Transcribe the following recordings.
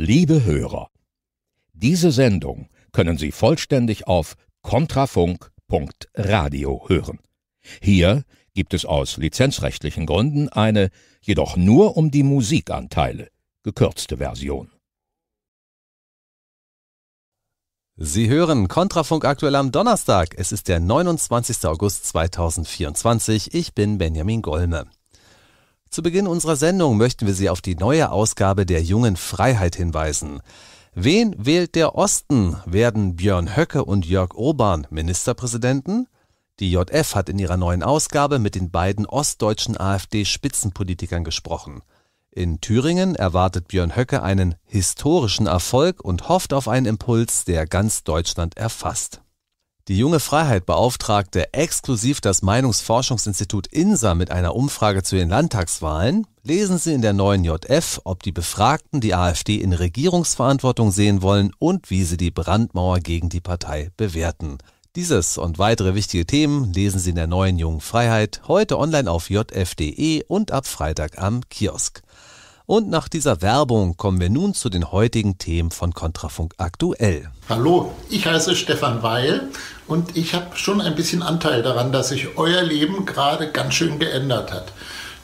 Liebe Hörer, diese Sendung können Sie vollständig auf kontrafunk.radio hören. Hier gibt es aus lizenzrechtlichen Gründen eine, jedoch nur um die Musikanteile, gekürzte Version. Sie hören Kontrafunk aktuell am Donnerstag. Es ist der 29. August 2024. Ich bin Benjamin Golme. Zu Beginn unserer Sendung möchten wir Sie auf die neue Ausgabe der Jungen Freiheit hinweisen. Wen wählt der Osten? Werden Björn Höcke und Jörg Urban Ministerpräsidenten? Die JF hat in ihrer neuen Ausgabe mit den beiden ostdeutschen AfD-Spitzenpolitikern gesprochen. In Thüringen erwartet Björn Höcke einen historischen Erfolg und hofft auf einen Impuls, der ganz Deutschland erfasst. Die junge Freiheit beauftragte exklusiv das Meinungsforschungsinstitut INSA mit einer Umfrage zu den Landtagswahlen. Lesen Sie in der neuen JF, ob die Befragten die AfD in Regierungsverantwortung sehen wollen und wie sie die Brandmauer gegen die Partei bewerten. Dieses und weitere wichtige Themen lesen Sie in der neuen Jungen Freiheit heute online auf jf.de und ab Freitag am Kiosk. Und nach dieser Werbung kommen wir nun zu den heutigen Themen von Kontrafunk aktuell. Hallo, ich heiße Stefan Weil und ich habe schon ein bisschen Anteil daran, dass sich euer Leben gerade ganz schön geändert hat.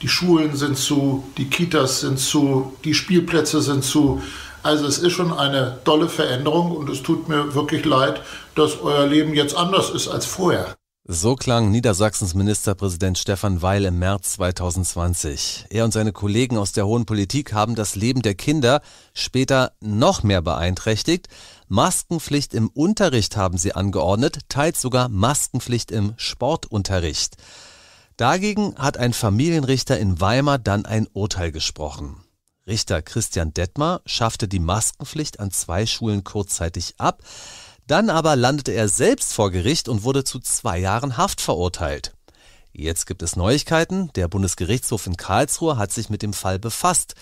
Die Schulen sind zu, die Kitas sind zu, die Spielplätze sind zu. Also es ist schon eine tolle Veränderung und es tut mir wirklich leid, dass euer Leben jetzt anders ist als vorher. So klang Niedersachsens Ministerpräsident Stefan Weil im März 2020. Er und seine Kollegen aus der hohen Politik haben das Leben der Kinder später noch mehr beeinträchtigt. Maskenpflicht im Unterricht haben sie angeordnet, teils sogar Maskenpflicht im Sportunterricht. Dagegen hat ein Familienrichter in Weimar dann ein Urteil gesprochen. Richter Christian Detmer schaffte die Maskenpflicht an zwei Schulen kurzzeitig ab. Dann aber landete er selbst vor Gericht und wurde zu zwei Jahren Haft verurteilt. Jetzt gibt es Neuigkeiten. Der Bundesgerichtshof in Karlsruhe hat sich mit dem Fall befasst.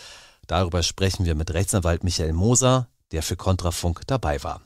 Darüber sprechen wir mit Rechtsanwalt Michael Moser, der für Kontrafunk dabei war.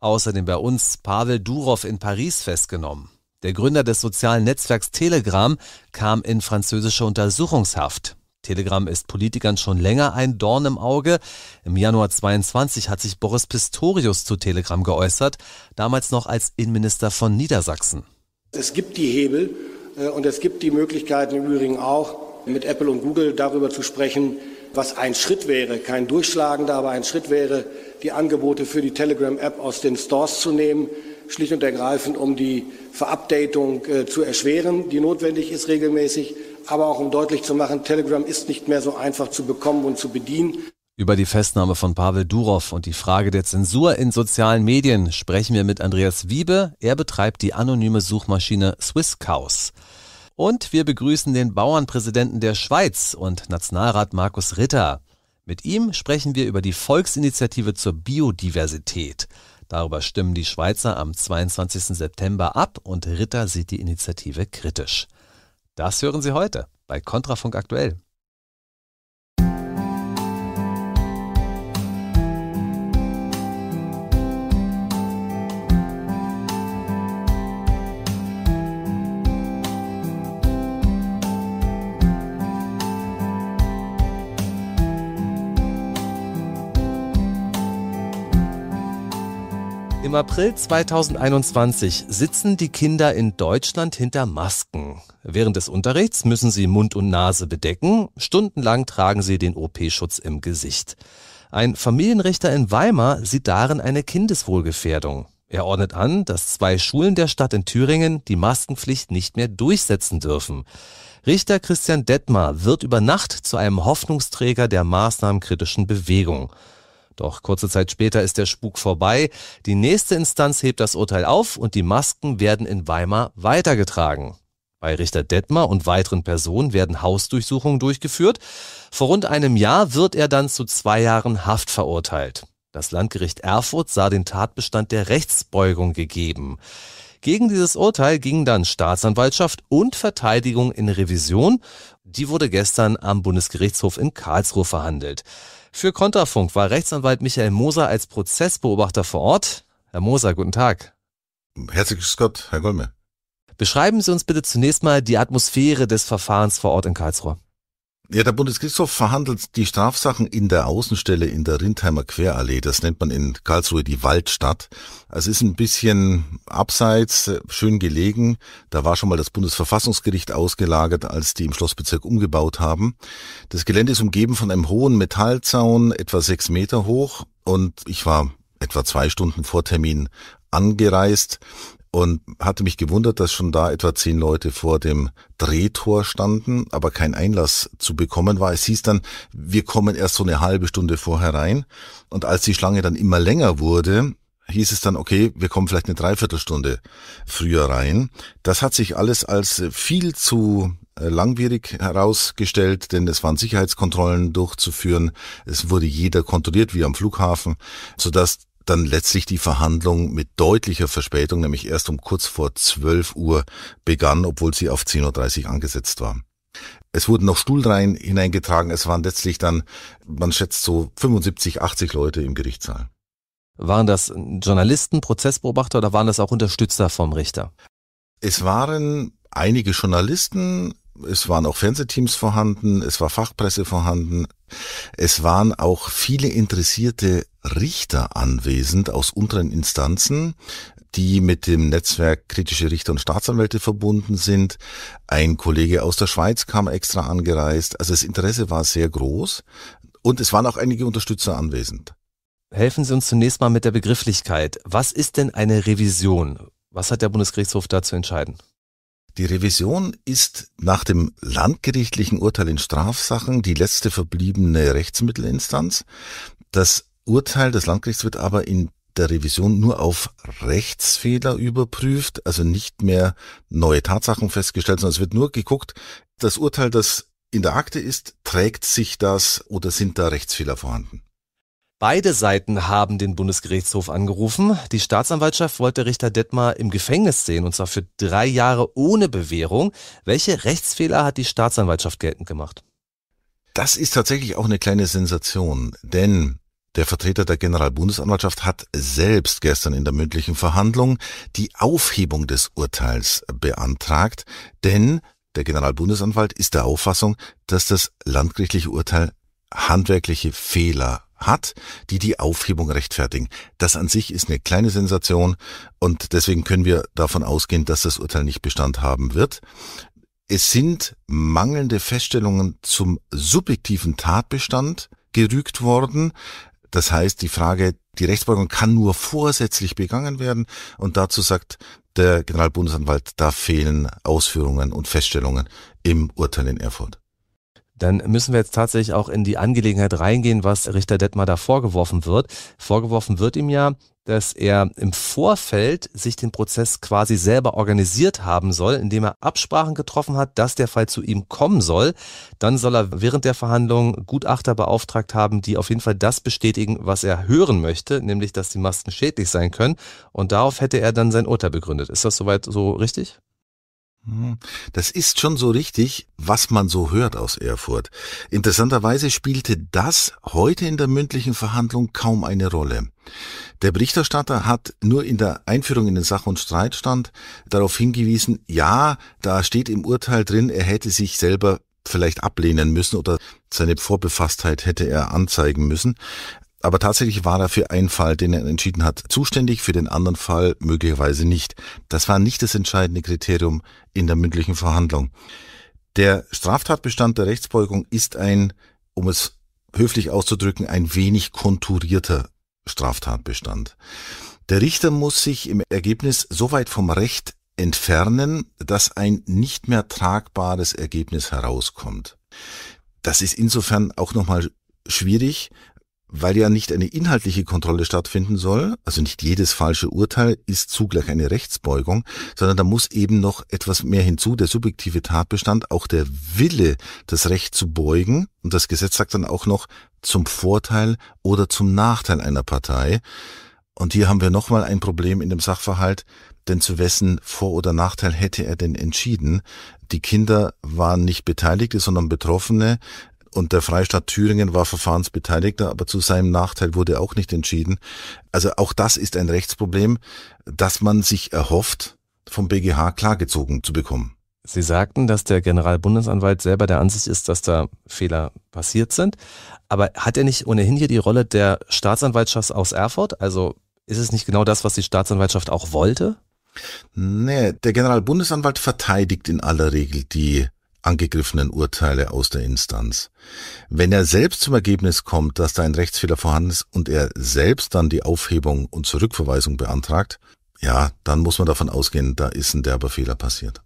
Außerdem bei uns Pavel Durov in Paris festgenommen. Der Gründer des sozialen Netzwerks Telegram kam in französische Untersuchungshaft. Telegram ist Politikern schon länger ein Dorn im Auge. Im Januar 22 hat sich Boris Pistorius zu Telegram geäußert, damals noch als Innenminister von Niedersachsen. Es gibt die Hebel äh, und es gibt die Möglichkeiten im Übrigen auch, mit Apple und Google darüber zu sprechen, was ein Schritt wäre, kein durchschlagender, aber ein Schritt wäre, die Angebote für die Telegram-App aus den Stores zu nehmen, schlicht und ergreifend, um die Verupdatung äh, zu erschweren, die notwendig ist regelmäßig aber auch um deutlich zu machen, Telegram ist nicht mehr so einfach zu bekommen und zu bedienen. Über die Festnahme von Pavel Durov und die Frage der Zensur in sozialen Medien sprechen wir mit Andreas Wiebe. Er betreibt die anonyme Suchmaschine Swisscaus. Und wir begrüßen den Bauernpräsidenten der Schweiz und Nationalrat Markus Ritter. Mit ihm sprechen wir über die Volksinitiative zur Biodiversität. Darüber stimmen die Schweizer am 22. September ab und Ritter sieht die Initiative kritisch. Das hören Sie heute bei Kontrafunk aktuell. Im April 2021 sitzen die Kinder in Deutschland hinter Masken. Während des Unterrichts müssen sie Mund und Nase bedecken. Stundenlang tragen sie den OP-Schutz im Gesicht. Ein Familienrichter in Weimar sieht darin eine Kindeswohlgefährdung. Er ordnet an, dass zwei Schulen der Stadt in Thüringen die Maskenpflicht nicht mehr durchsetzen dürfen. Richter Christian Detmar wird über Nacht zu einem Hoffnungsträger der maßnahmenkritischen Bewegung. Doch kurze Zeit später ist der Spuk vorbei. Die nächste Instanz hebt das Urteil auf und die Masken werden in Weimar weitergetragen. Bei Richter Detmar und weiteren Personen werden Hausdurchsuchungen durchgeführt. Vor rund einem Jahr wird er dann zu zwei Jahren Haft verurteilt. Das Landgericht Erfurt sah den Tatbestand der Rechtsbeugung gegeben. Gegen dieses Urteil gingen dann Staatsanwaltschaft und Verteidigung in Revision. Die wurde gestern am Bundesgerichtshof in Karlsruhe verhandelt. Für Konterfunk war Rechtsanwalt Michael Moser als Prozessbeobachter vor Ort. Herr Moser, guten Tag. Herzliches Gott, Herr Goldmer. Beschreiben Sie uns bitte zunächst mal die Atmosphäre des Verfahrens vor Ort in Karlsruhe. Ja, der Bundesgerichtshof verhandelt die Strafsachen in der Außenstelle in der Rindheimer Querallee. Das nennt man in Karlsruhe die Waldstadt. Es ist ein bisschen abseits, schön gelegen. Da war schon mal das Bundesverfassungsgericht ausgelagert, als die im Schlossbezirk umgebaut haben. Das Gelände ist umgeben von einem hohen Metallzaun, etwa sechs Meter hoch. Und ich war etwa zwei Stunden vor Termin angereist und hatte mich gewundert, dass schon da etwa zehn Leute vor dem Drehtor standen, aber kein Einlass zu bekommen war. Es hieß dann, wir kommen erst so eine halbe Stunde vorher rein. Und als die Schlange dann immer länger wurde, hieß es dann, okay, wir kommen vielleicht eine Dreiviertelstunde früher rein. Das hat sich alles als viel zu äh, langwierig herausgestellt, denn es waren Sicherheitskontrollen durchzuführen. Es wurde jeder kontrolliert, wie am Flughafen, sodass dann letztlich die Verhandlung mit deutlicher Verspätung, nämlich erst um kurz vor 12 Uhr begann, obwohl sie auf 10.30 Uhr angesetzt war. Es wurden noch Stuhlreihen hineingetragen, es waren letztlich dann, man schätzt so 75, 80 Leute im Gerichtssaal. Waren das Journalisten, Prozessbeobachter oder waren das auch Unterstützer vom Richter? Es waren einige Journalisten, es waren auch Fernsehteams vorhanden, es war Fachpresse vorhanden, es waren auch viele interessierte Richter anwesend aus unteren Instanzen, die mit dem Netzwerk kritische Richter und Staatsanwälte verbunden sind. Ein Kollege aus der Schweiz kam extra angereist. Also das Interesse war sehr groß und es waren auch einige Unterstützer anwesend. Helfen Sie uns zunächst mal mit der Begrifflichkeit. Was ist denn eine Revision? Was hat der Bundesgerichtshof da zu entscheiden? Die Revision ist nach dem landgerichtlichen Urteil in Strafsachen die letzte verbliebene Rechtsmittelinstanz. Das Urteil des Landgerichts wird aber in der Revision nur auf Rechtsfehler überprüft, also nicht mehr neue Tatsachen festgestellt, sondern es wird nur geguckt, das Urteil, das in der Akte ist, trägt sich das oder sind da Rechtsfehler vorhanden? Beide Seiten haben den Bundesgerichtshof angerufen. Die Staatsanwaltschaft wollte Richter Detmar im Gefängnis sehen, und zwar für drei Jahre ohne Bewährung. Welche Rechtsfehler hat die Staatsanwaltschaft geltend gemacht? Das ist tatsächlich auch eine kleine Sensation, denn der Vertreter der Generalbundesanwaltschaft hat selbst gestern in der mündlichen Verhandlung die Aufhebung des Urteils beantragt, denn der Generalbundesanwalt ist der Auffassung, dass das landgerichtliche Urteil handwerkliche Fehler hat, die die Aufhebung rechtfertigen. Das an sich ist eine kleine Sensation und deswegen können wir davon ausgehen, dass das Urteil nicht Bestand haben wird. Es sind mangelnde Feststellungen zum subjektiven Tatbestand gerügt worden. Das heißt, die Frage, die Rechtsbeugung kann nur vorsätzlich begangen werden und dazu sagt der Generalbundesanwalt, da fehlen Ausführungen und Feststellungen im Urteil in Erfurt. Dann müssen wir jetzt tatsächlich auch in die Angelegenheit reingehen, was Richter Detmar da vorgeworfen wird. Vorgeworfen wird ihm ja, dass er im Vorfeld sich den Prozess quasi selber organisiert haben soll, indem er Absprachen getroffen hat, dass der Fall zu ihm kommen soll. Dann soll er während der Verhandlung Gutachter beauftragt haben, die auf jeden Fall das bestätigen, was er hören möchte, nämlich dass die Masken schädlich sein können. Und darauf hätte er dann sein Urteil begründet. Ist das soweit so richtig? Hm. Das ist schon so richtig, was man so hört aus Erfurt. Interessanterweise spielte das heute in der mündlichen Verhandlung kaum eine Rolle. Der Berichterstatter hat nur in der Einführung in den Sach- und Streitstand darauf hingewiesen, ja, da steht im Urteil drin, er hätte sich selber vielleicht ablehnen müssen oder seine Vorbefasstheit hätte er anzeigen müssen. Aber tatsächlich war er für einen Fall, den er entschieden hat, zuständig, für den anderen Fall möglicherweise nicht. Das war nicht das entscheidende Kriterium in der mündlichen Verhandlung. Der Straftatbestand der Rechtsbeugung ist ein, um es höflich auszudrücken, ein wenig konturierter Straftatbestand. Der Richter muss sich im Ergebnis so weit vom Recht entfernen, dass ein nicht mehr tragbares Ergebnis herauskommt. Das ist insofern auch nochmal schwierig, weil ja nicht eine inhaltliche Kontrolle stattfinden soll, also nicht jedes falsche Urteil ist zugleich eine Rechtsbeugung, sondern da muss eben noch etwas mehr hinzu, der subjektive Tatbestand, auch der Wille, das Recht zu beugen, und das Gesetz sagt dann auch noch zum Vorteil oder zum Nachteil einer Partei. Und hier haben wir nochmal ein Problem in dem Sachverhalt, denn zu wessen Vor- oder Nachteil hätte er denn entschieden? Die Kinder waren nicht Beteiligte, sondern Betroffene. Und der Freistaat Thüringen war Verfahrensbeteiligter, aber zu seinem Nachteil wurde auch nicht entschieden. Also auch das ist ein Rechtsproblem, das man sich erhofft, vom BGH klargezogen zu bekommen. Sie sagten, dass der Generalbundesanwalt selber der Ansicht ist, dass da Fehler passiert sind. Aber hat er nicht ohnehin hier die Rolle der Staatsanwaltschaft aus Erfurt? Also ist es nicht genau das, was die Staatsanwaltschaft auch wollte? Nee, der Generalbundesanwalt verteidigt in aller Regel die angegriffenen Urteile aus der Instanz. Wenn er selbst zum Ergebnis kommt, dass da ein Rechtsfehler vorhanden ist und er selbst dann die Aufhebung und Zurückverweisung beantragt, ja, dann muss man davon ausgehen, da ist ein derber Fehler passiert.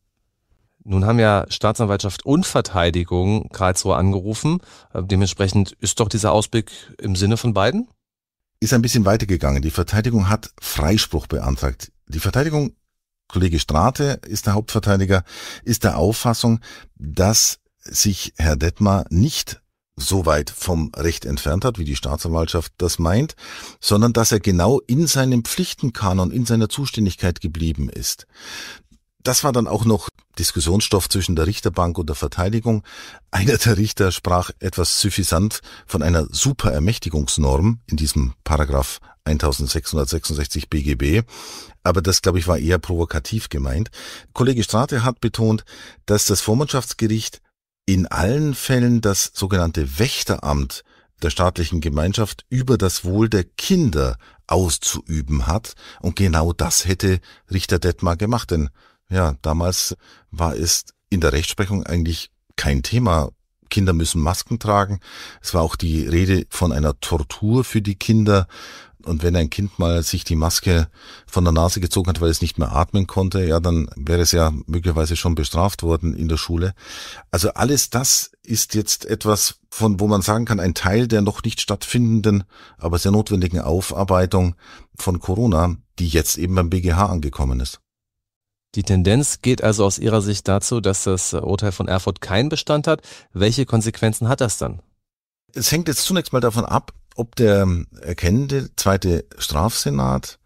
Nun haben ja Staatsanwaltschaft und Verteidigung Karlsruhe angerufen. Äh, dementsprechend ist doch dieser Ausblick im Sinne von beiden? Ist ein bisschen weitergegangen. Die Verteidigung hat Freispruch beantragt. Die Verteidigung Kollege Strate ist der Hauptverteidiger, ist der Auffassung, dass sich Herr Detmar nicht so weit vom Recht entfernt hat, wie die Staatsanwaltschaft das meint, sondern dass er genau in seinem Pflichtenkanon, in seiner Zuständigkeit geblieben ist. Das war dann auch noch Diskussionsstoff zwischen der Richterbank und der Verteidigung. Einer der Richter sprach etwas suffisant von einer Superermächtigungsnorm in diesem Paragraph 1666 BGB. Aber das, glaube ich, war eher provokativ gemeint. Kollege Strate hat betont, dass das Vormundschaftsgericht in allen Fällen das sogenannte Wächteramt der staatlichen Gemeinschaft über das Wohl der Kinder auszuüben hat. Und genau das hätte Richter Detmar gemacht, denn ja, damals war es in der Rechtsprechung eigentlich kein Thema. Kinder müssen Masken tragen. Es war auch die Rede von einer Tortur für die Kinder. Und wenn ein Kind mal sich die Maske von der Nase gezogen hat, weil es nicht mehr atmen konnte, ja, dann wäre es ja möglicherweise schon bestraft worden in der Schule. Also alles das ist jetzt etwas, von wo man sagen kann, ein Teil der noch nicht stattfindenden, aber sehr notwendigen Aufarbeitung von Corona, die jetzt eben beim BGH angekommen ist. Die Tendenz geht also aus Ihrer Sicht dazu, dass das Urteil von Erfurt keinen Bestand hat. Welche Konsequenzen hat das dann? Es hängt jetzt zunächst mal davon ab, ob der erkennende zweite Strafsenat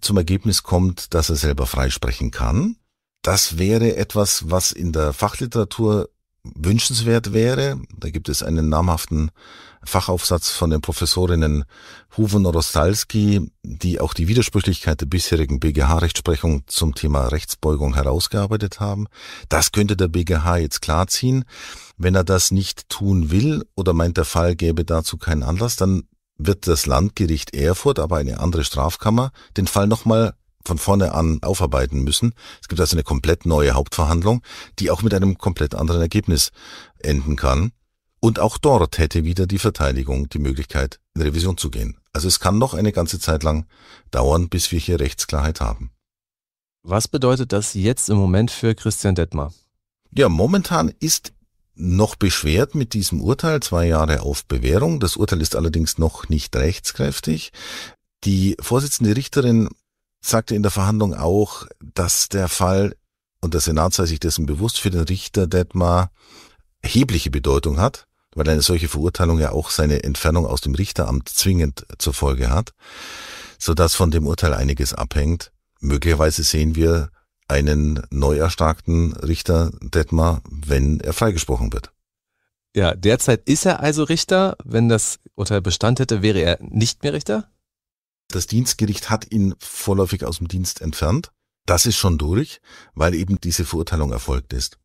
zum Ergebnis kommt, dass er selber freisprechen kann. Das wäre etwas, was in der Fachliteratur wünschenswert wäre. Da gibt es einen namhaften Fachaufsatz von den Professorinnen Huven Rostalski, die auch die Widersprüchlichkeit der bisherigen BGH-Rechtsprechung zum Thema Rechtsbeugung herausgearbeitet haben. Das könnte der BGH jetzt klarziehen. Wenn er das nicht tun will oder meint, der Fall gäbe dazu keinen Anlass, dann wird das Landgericht Erfurt, aber eine andere Strafkammer, den Fall nochmal von vorne an aufarbeiten müssen. Es gibt also eine komplett neue Hauptverhandlung, die auch mit einem komplett anderen Ergebnis enden kann. Und auch dort hätte wieder die Verteidigung die Möglichkeit, in Revision zu gehen. Also es kann noch eine ganze Zeit lang dauern, bis wir hier Rechtsklarheit haben. Was bedeutet das jetzt im Moment für Christian Detmar? Ja, momentan ist noch beschwert mit diesem Urteil, zwei Jahre auf Bewährung. Das Urteil ist allerdings noch nicht rechtskräftig. Die Vorsitzende Richterin sagte in der Verhandlung auch, dass der Fall, und der Senat sei sich dessen bewusst, für den Richter Detmar erhebliche Bedeutung hat weil eine solche Verurteilung ja auch seine Entfernung aus dem Richteramt zwingend zur Folge hat, so dass von dem Urteil einiges abhängt. Möglicherweise sehen wir einen neu erstarkten Richter Detmar, wenn er freigesprochen wird. Ja, derzeit ist er also Richter. Wenn das Urteil Bestand hätte, wäre er nicht mehr Richter? Das Dienstgericht hat ihn vorläufig aus dem Dienst entfernt. Das ist schon durch, weil eben diese Verurteilung erfolgt ist.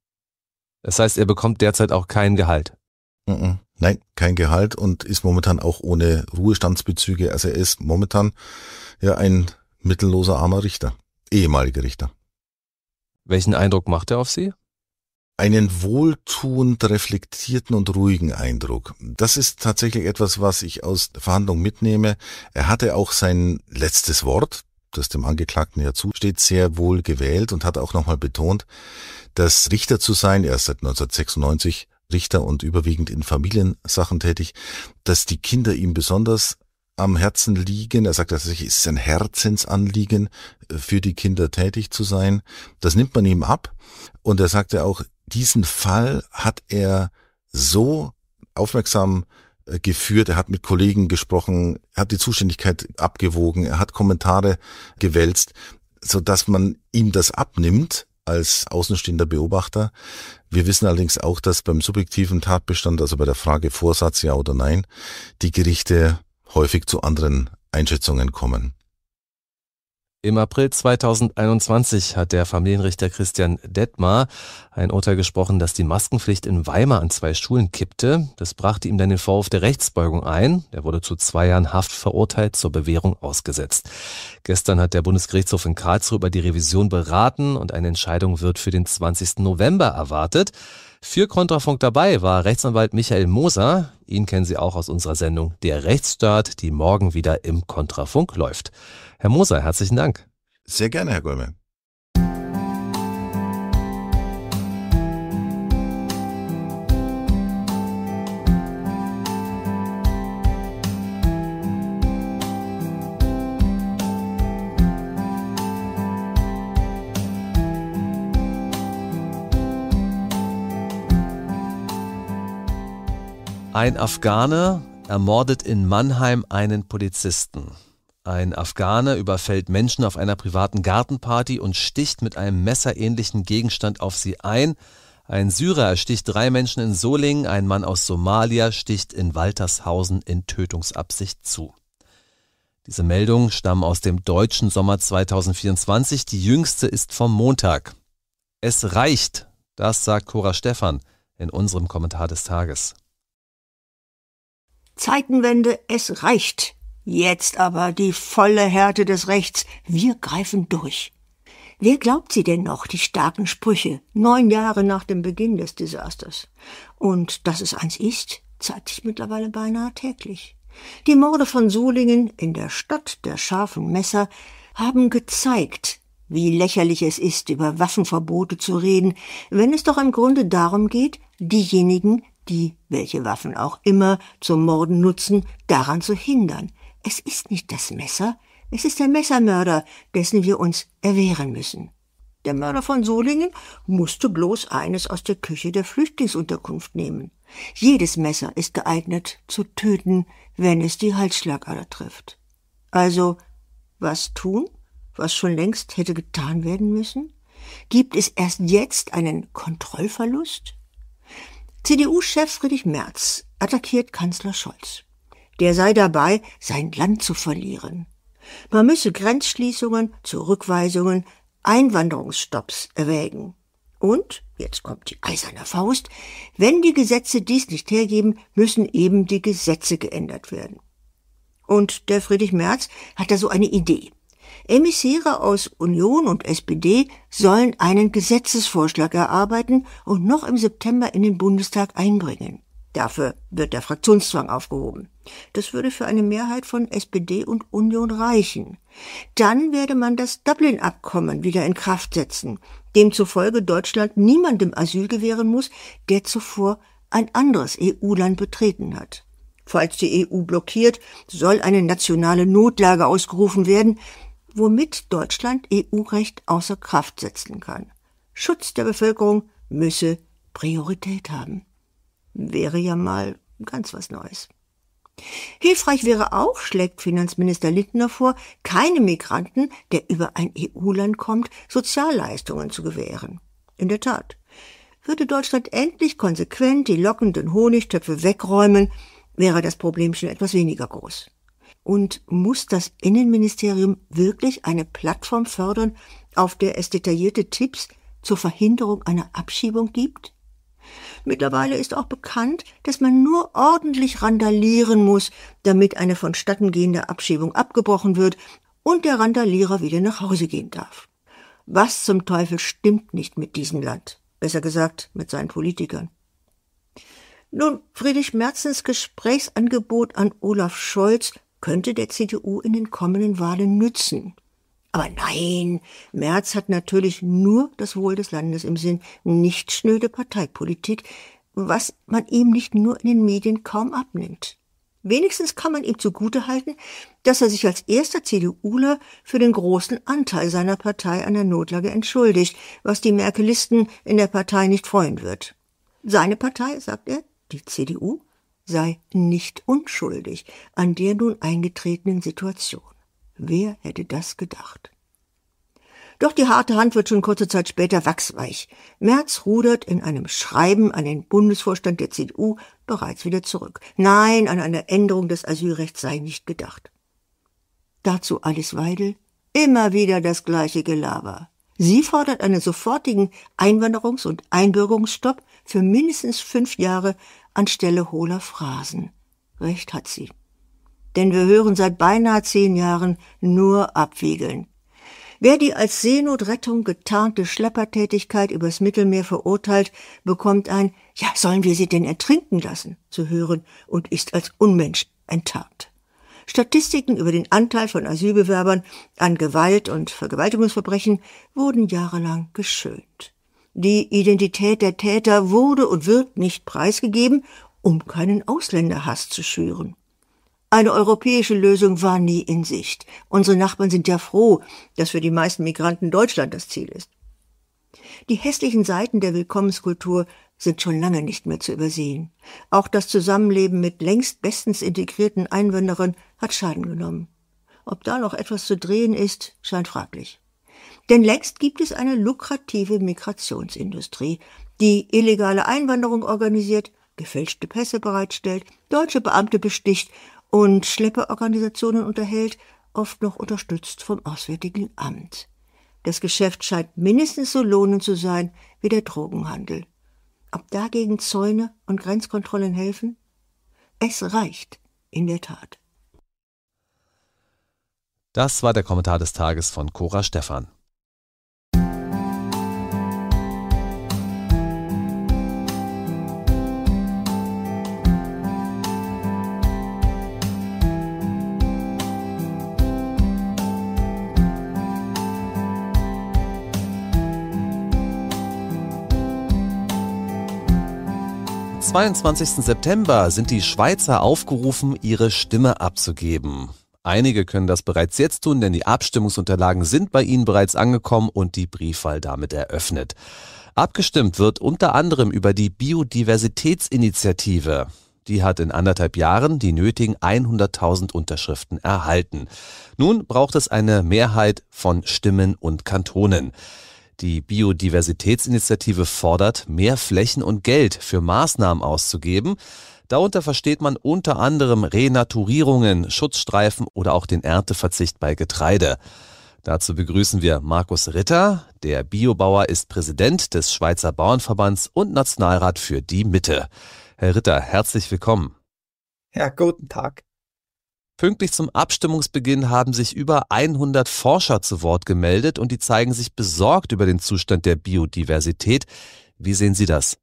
Das heißt, er bekommt derzeit auch kein Gehalt. Mhm. Nein, kein Gehalt und ist momentan auch ohne Ruhestandsbezüge. Also er ist momentan ja ein mittelloser armer Richter, ehemaliger Richter. Welchen Eindruck macht er auf Sie? Einen wohltuend reflektierten und ruhigen Eindruck. Das ist tatsächlich etwas, was ich aus der Verhandlung mitnehme. Er hatte auch sein letztes Wort, das dem Angeklagten ja zusteht, sehr wohl gewählt und hat auch nochmal betont, dass Richter zu sein, er ist seit 1996 Richter und überwiegend in Familiensachen tätig, dass die Kinder ihm besonders am Herzen liegen. Er sagt dass es ist ein Herzensanliegen, äh, für die Kinder tätig zu sein. Das nimmt man ihm ab. Und er sagte auch, diesen Fall hat er so aufmerksam äh, geführt, er hat mit Kollegen gesprochen, er hat die Zuständigkeit abgewogen, er hat Kommentare gewälzt, so dass man ihm das abnimmt, als außenstehender Beobachter. Wir wissen allerdings auch, dass beim subjektiven Tatbestand, also bei der Frage Vorsatz ja oder nein, die Gerichte häufig zu anderen Einschätzungen kommen. Im April 2021 hat der Familienrichter Christian Detmar ein Urteil gesprochen, dass die Maskenpflicht in Weimar an zwei Schulen kippte. Das brachte ihm dann den Vorwurf der Rechtsbeugung ein. Er wurde zu zwei Jahren Haft verurteilt, zur Bewährung ausgesetzt. Gestern hat der Bundesgerichtshof in Karlsruhe über die Revision beraten und eine Entscheidung wird für den 20. November erwartet. Für Kontrafunk dabei war Rechtsanwalt Michael Moser. Ihn kennen Sie auch aus unserer Sendung Der Rechtsstaat, die morgen wieder im Kontrafunk läuft. Herr Moser, herzlichen Dank. Sehr gerne, Herr Goldman. Ein Afghaner ermordet in Mannheim einen Polizisten. Ein Afghane überfällt Menschen auf einer privaten Gartenparty und sticht mit einem messerähnlichen Gegenstand auf sie ein. Ein Syrer sticht drei Menschen in Solingen, ein Mann aus Somalia sticht in Waltershausen in Tötungsabsicht zu. Diese Meldungen stammen aus dem deutschen Sommer 2024, die jüngste ist vom Montag. Es reicht, das sagt Cora Stephan in unserem Kommentar des Tages. Zeitenwende, es reicht, Jetzt aber die volle Härte des Rechts. Wir greifen durch. Wer glaubt sie denn noch, die starken Sprüche, neun Jahre nach dem Beginn des Desasters? Und dass es eins ist, zeigt sich mittlerweile beinahe täglich. Die Morde von Solingen in der Stadt der scharfen Messer haben gezeigt, wie lächerlich es ist, über Waffenverbote zu reden, wenn es doch im Grunde darum geht, diejenigen, die welche Waffen auch immer zum Morden nutzen, daran zu hindern. Es ist nicht das Messer, es ist der Messermörder, dessen wir uns erwehren müssen. Der Mörder von Solingen musste bloß eines aus der Küche der Flüchtlingsunterkunft nehmen. Jedes Messer ist geeignet zu töten, wenn es die Halsschlagader trifft. Also, was tun, was schon längst hätte getan werden müssen? Gibt es erst jetzt einen Kontrollverlust? CDU-Chef Friedrich Merz attackiert Kanzler Scholz der sei dabei, sein Land zu verlieren. Man müsse Grenzschließungen, Zurückweisungen, Einwanderungsstopps erwägen. Und, jetzt kommt die eiserne Faust, wenn die Gesetze dies nicht hergeben, müssen eben die Gesetze geändert werden. Und der Friedrich Merz hat da so eine Idee. Emissäre aus Union und SPD sollen einen Gesetzesvorschlag erarbeiten und noch im September in den Bundestag einbringen. Dafür wird der Fraktionszwang aufgehoben. Das würde für eine Mehrheit von SPD und Union reichen. Dann werde man das Dublin-Abkommen wieder in Kraft setzen, demzufolge Deutschland niemandem Asyl gewähren muss, der zuvor ein anderes EU-Land betreten hat. Falls die EU blockiert, soll eine nationale Notlage ausgerufen werden, womit Deutschland EU-Recht außer Kraft setzen kann. Schutz der Bevölkerung müsse Priorität haben. Wäre ja mal ganz was Neues. Hilfreich wäre auch, schlägt Finanzminister Lindner vor, keine Migranten, der über ein EU-Land kommt, Sozialleistungen zu gewähren. In der Tat. Würde Deutschland endlich konsequent die lockenden Honigtöpfe wegräumen, wäre das Problem schon etwas weniger groß. Und muss das Innenministerium wirklich eine Plattform fördern, auf der es detaillierte Tipps zur Verhinderung einer Abschiebung gibt? Mittlerweile ist auch bekannt, dass man nur ordentlich randalieren muss, damit eine vonstattengehende Abschiebung abgebrochen wird und der Randalierer wieder nach Hause gehen darf. Was zum Teufel stimmt nicht mit diesem Land? Besser gesagt, mit seinen Politikern. Nun, Friedrich Merzens Gesprächsangebot an Olaf Scholz könnte der CDU in den kommenden Wahlen nützen. Aber nein, Merz hat natürlich nur das Wohl des Landes im Sinn, nicht schnöde Parteipolitik, was man ihm nicht nur in den Medien kaum abnimmt. Wenigstens kann man ihm zugutehalten, dass er sich als erster CDUler für den großen Anteil seiner Partei an der Notlage entschuldigt, was die Merkelisten in der Partei nicht freuen wird. Seine Partei, sagt er, die CDU, sei nicht unschuldig an der nun eingetretenen Situation. Wer hätte das gedacht? Doch die harte Hand wird schon kurze Zeit später wachsweich. Merz rudert in einem Schreiben an den Bundesvorstand der CDU bereits wieder zurück. Nein, an eine Änderung des Asylrechts sei nicht gedacht. Dazu Alice Weidel. Immer wieder das gleiche Gelaber. Sie fordert einen sofortigen Einwanderungs- und Einbürgerungsstopp für mindestens fünf Jahre anstelle hohler Phrasen. Recht hat sie denn wir hören seit beinahe zehn Jahren nur Abwiegeln. Wer die als Seenotrettung getarnte Schleppertätigkeit übers Mittelmeer verurteilt, bekommt ein Ja, sollen wir sie denn ertrinken lassen zu hören und ist als Unmensch enttarnt. Statistiken über den Anteil von Asylbewerbern an Gewalt und Vergewaltigungsverbrechen wurden jahrelang geschönt. Die Identität der Täter wurde und wird nicht preisgegeben, um keinen Ausländerhass zu schüren. Eine europäische Lösung war nie in Sicht. Unsere Nachbarn sind ja froh, dass für die meisten Migranten Deutschland das Ziel ist. Die hässlichen Seiten der Willkommenskultur sind schon lange nicht mehr zu übersehen. Auch das Zusammenleben mit längst bestens integrierten Einwanderern hat Schaden genommen. Ob da noch etwas zu drehen ist, scheint fraglich. Denn längst gibt es eine lukrative Migrationsindustrie, die illegale Einwanderung organisiert, gefälschte Pässe bereitstellt, deutsche Beamte besticht und Schlepperorganisationen unterhält, oft noch unterstützt vom Auswärtigen Amt. Das Geschäft scheint mindestens so lohnend zu sein wie der Drogenhandel. Ob dagegen Zäune und Grenzkontrollen helfen? Es reicht, in der Tat. Das war der Kommentar des Tages von Cora Stephan. 22. September sind die Schweizer aufgerufen, ihre Stimme abzugeben. Einige können das bereits jetzt tun, denn die Abstimmungsunterlagen sind bei ihnen bereits angekommen und die Briefwahl damit eröffnet. Abgestimmt wird unter anderem über die Biodiversitätsinitiative. Die hat in anderthalb Jahren die nötigen 100.000 Unterschriften erhalten. Nun braucht es eine Mehrheit von Stimmen und Kantonen. Die Biodiversitätsinitiative fordert, mehr Flächen und Geld für Maßnahmen auszugeben. Darunter versteht man unter anderem Renaturierungen, Schutzstreifen oder auch den Ernteverzicht bei Getreide. Dazu begrüßen wir Markus Ritter. Der Biobauer ist Präsident des Schweizer Bauernverbands und Nationalrat für die Mitte. Herr Ritter, herzlich willkommen. Ja, guten Tag. Pünktlich zum Abstimmungsbeginn haben sich über 100 Forscher zu Wort gemeldet und die zeigen sich besorgt über den Zustand der Biodiversität. Wie sehen Sie das?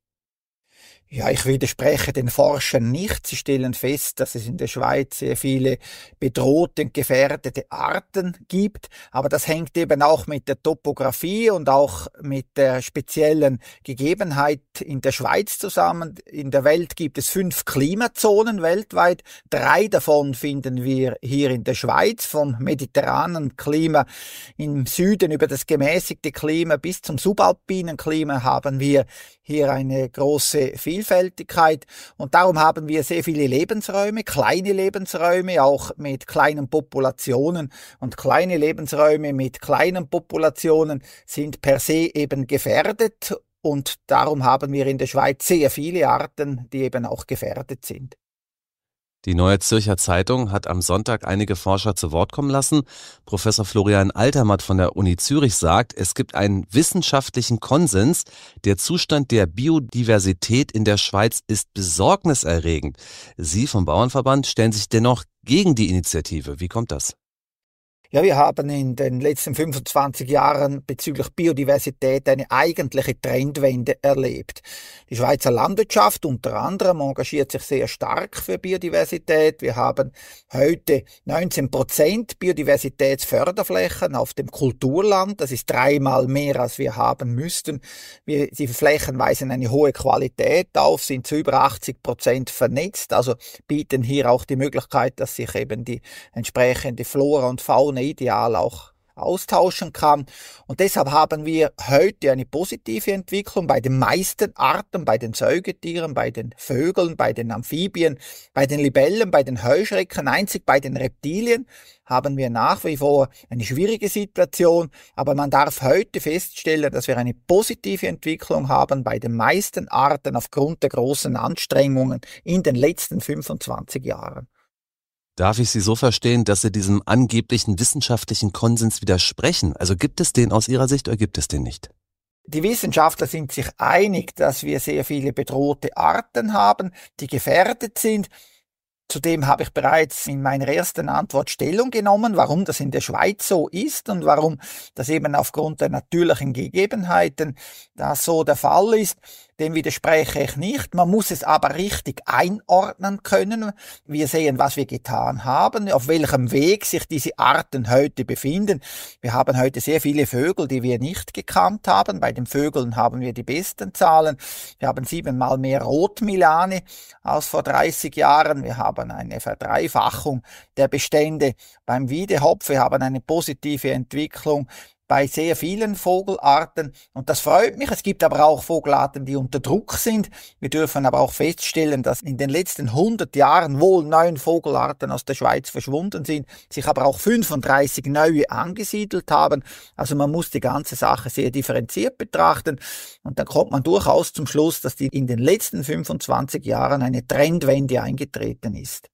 Ja, ich widerspreche den Forschern nicht. Sie stellen fest, dass es in der Schweiz sehr viele bedrohte und gefährdete Arten gibt. Aber das hängt eben auch mit der Topografie und auch mit der speziellen Gegebenheit in der Schweiz zusammen. In der Welt gibt es fünf Klimazonen weltweit. Drei davon finden wir hier in der Schweiz, vom mediterranen Klima im Süden über das gemäßigte Klima bis zum subalpinen Klima haben wir hier eine große Vielfältigkeit und darum haben wir sehr viele Lebensräume, kleine Lebensräume, auch mit kleinen Populationen und kleine Lebensräume mit kleinen Populationen sind per se eben gefährdet und darum haben wir in der Schweiz sehr viele Arten, die eben auch gefährdet sind. Die Neue Zürcher Zeitung hat am Sonntag einige Forscher zu Wort kommen lassen. Professor Florian Altermatt von der Uni Zürich sagt, es gibt einen wissenschaftlichen Konsens, der Zustand der Biodiversität in der Schweiz ist besorgniserregend. Sie vom Bauernverband stellen sich dennoch gegen die Initiative. Wie kommt das? Ja, wir haben in den letzten 25 Jahren bezüglich Biodiversität eine eigentliche Trendwende erlebt. Die Schweizer Landwirtschaft unter anderem engagiert sich sehr stark für Biodiversität. Wir haben heute 19 Prozent Biodiversitätsförderflächen auf dem Kulturland. Das ist dreimal mehr, als wir haben müssten. Wir, die Flächen weisen eine hohe Qualität auf, sind zu über 80 Prozent vernetzt, also bieten hier auch die Möglichkeit, dass sich eben die entsprechende Flora und Fauna Partner ideal auch austauschen kann. Und deshalb haben wir heute eine positive Entwicklung bei den meisten Arten, bei den Säugetieren, bei den Vögeln, bei den Amphibien, bei den Libellen, bei den Heuschrecken, einzig bei den Reptilien haben wir nach wie vor eine schwierige Situation, aber man darf heute feststellen, dass wir eine positive Entwicklung haben bei den meisten Arten aufgrund der großen Anstrengungen in den letzten 25 Jahren. Darf ich Sie so verstehen, dass Sie diesem angeblichen wissenschaftlichen Konsens widersprechen? Also gibt es den aus Ihrer Sicht oder gibt es den nicht? Die Wissenschaftler sind sich einig, dass wir sehr viele bedrohte Arten haben, die gefährdet sind. Zudem habe ich bereits in meiner ersten Antwort Stellung genommen, warum das in der Schweiz so ist und warum das eben aufgrund der natürlichen Gegebenheiten da so der Fall ist. Dem widerspreche ich nicht. Man muss es aber richtig einordnen können. Wir sehen, was wir getan haben, auf welchem Weg sich diese Arten heute befinden. Wir haben heute sehr viele Vögel, die wir nicht gekannt haben. Bei den Vögeln haben wir die besten Zahlen. Wir haben siebenmal mehr Rotmilane als vor 30 Jahren. Wir haben eine Verdreifachung der Bestände beim Wiedehopf. Wir haben eine positive Entwicklung bei sehr vielen Vogelarten und das freut mich. Es gibt aber auch Vogelarten, die unter Druck sind. Wir dürfen aber auch feststellen, dass in den letzten 100 Jahren wohl neun Vogelarten aus der Schweiz verschwunden sind, sich aber auch 35 neue angesiedelt haben. Also man muss die ganze Sache sehr differenziert betrachten und dann kommt man durchaus zum Schluss, dass die in den letzten 25 Jahren eine Trendwende eingetreten ist.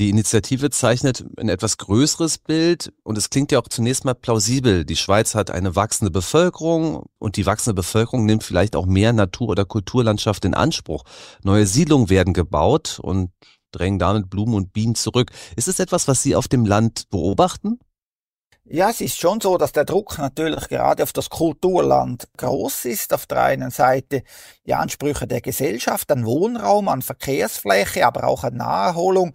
Die Initiative zeichnet ein etwas größeres Bild und es klingt ja auch zunächst mal plausibel. Die Schweiz hat eine wachsende Bevölkerung und die wachsende Bevölkerung nimmt vielleicht auch mehr Natur- oder Kulturlandschaft in Anspruch. Neue Siedlungen werden gebaut und drängen damit Blumen und Bienen zurück. Ist es etwas, was Sie auf dem Land beobachten? Ja, es ist schon so, dass der Druck natürlich gerade auf das Kulturland groß ist. Auf der einen Seite die Ansprüche der Gesellschaft an Wohnraum, an Verkehrsfläche, aber auch an Naherholung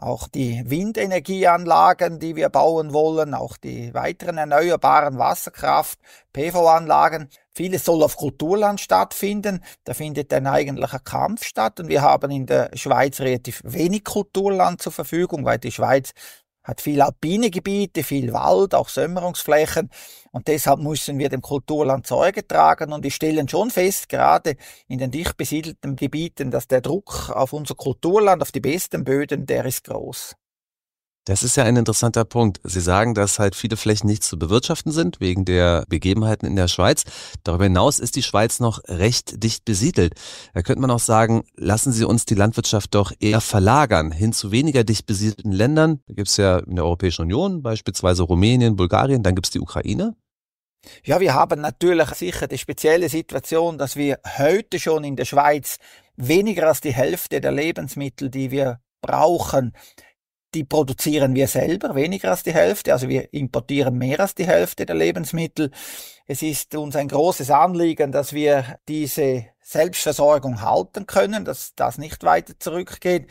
auch die Windenergieanlagen, die wir bauen wollen, auch die weiteren erneuerbaren Wasserkraft, PV-Anlagen. Vieles soll auf Kulturland stattfinden. Da findet ein eigentlicher Kampf statt und wir haben in der Schweiz relativ wenig Kulturland zur Verfügung, weil die Schweiz hat viel alpine Gebiete, viel Wald, auch Sömmerungsflächen und deshalb müssen wir dem Kulturland Sorge tragen und wir stellen schon fest, gerade in den dicht besiedelten Gebieten, dass der Druck auf unser Kulturland, auf die besten Böden, der ist groß. Das ist ja ein interessanter Punkt. Sie sagen, dass halt viele Flächen nicht zu bewirtschaften sind wegen der Begebenheiten in der Schweiz. Darüber hinaus ist die Schweiz noch recht dicht besiedelt. Da könnte man auch sagen, lassen Sie uns die Landwirtschaft doch eher verlagern hin zu weniger dicht besiedelten Ländern. Da gibt es ja in der Europäischen Union beispielsweise Rumänien, Bulgarien, dann gibt es die Ukraine. Ja, wir haben natürlich sicher die spezielle Situation, dass wir heute schon in der Schweiz weniger als die Hälfte der Lebensmittel, die wir brauchen, die produzieren wir selber, weniger als die Hälfte, also wir importieren mehr als die Hälfte der Lebensmittel. Es ist uns ein großes Anliegen, dass wir diese Selbstversorgung halten können, dass das nicht weiter zurückgeht.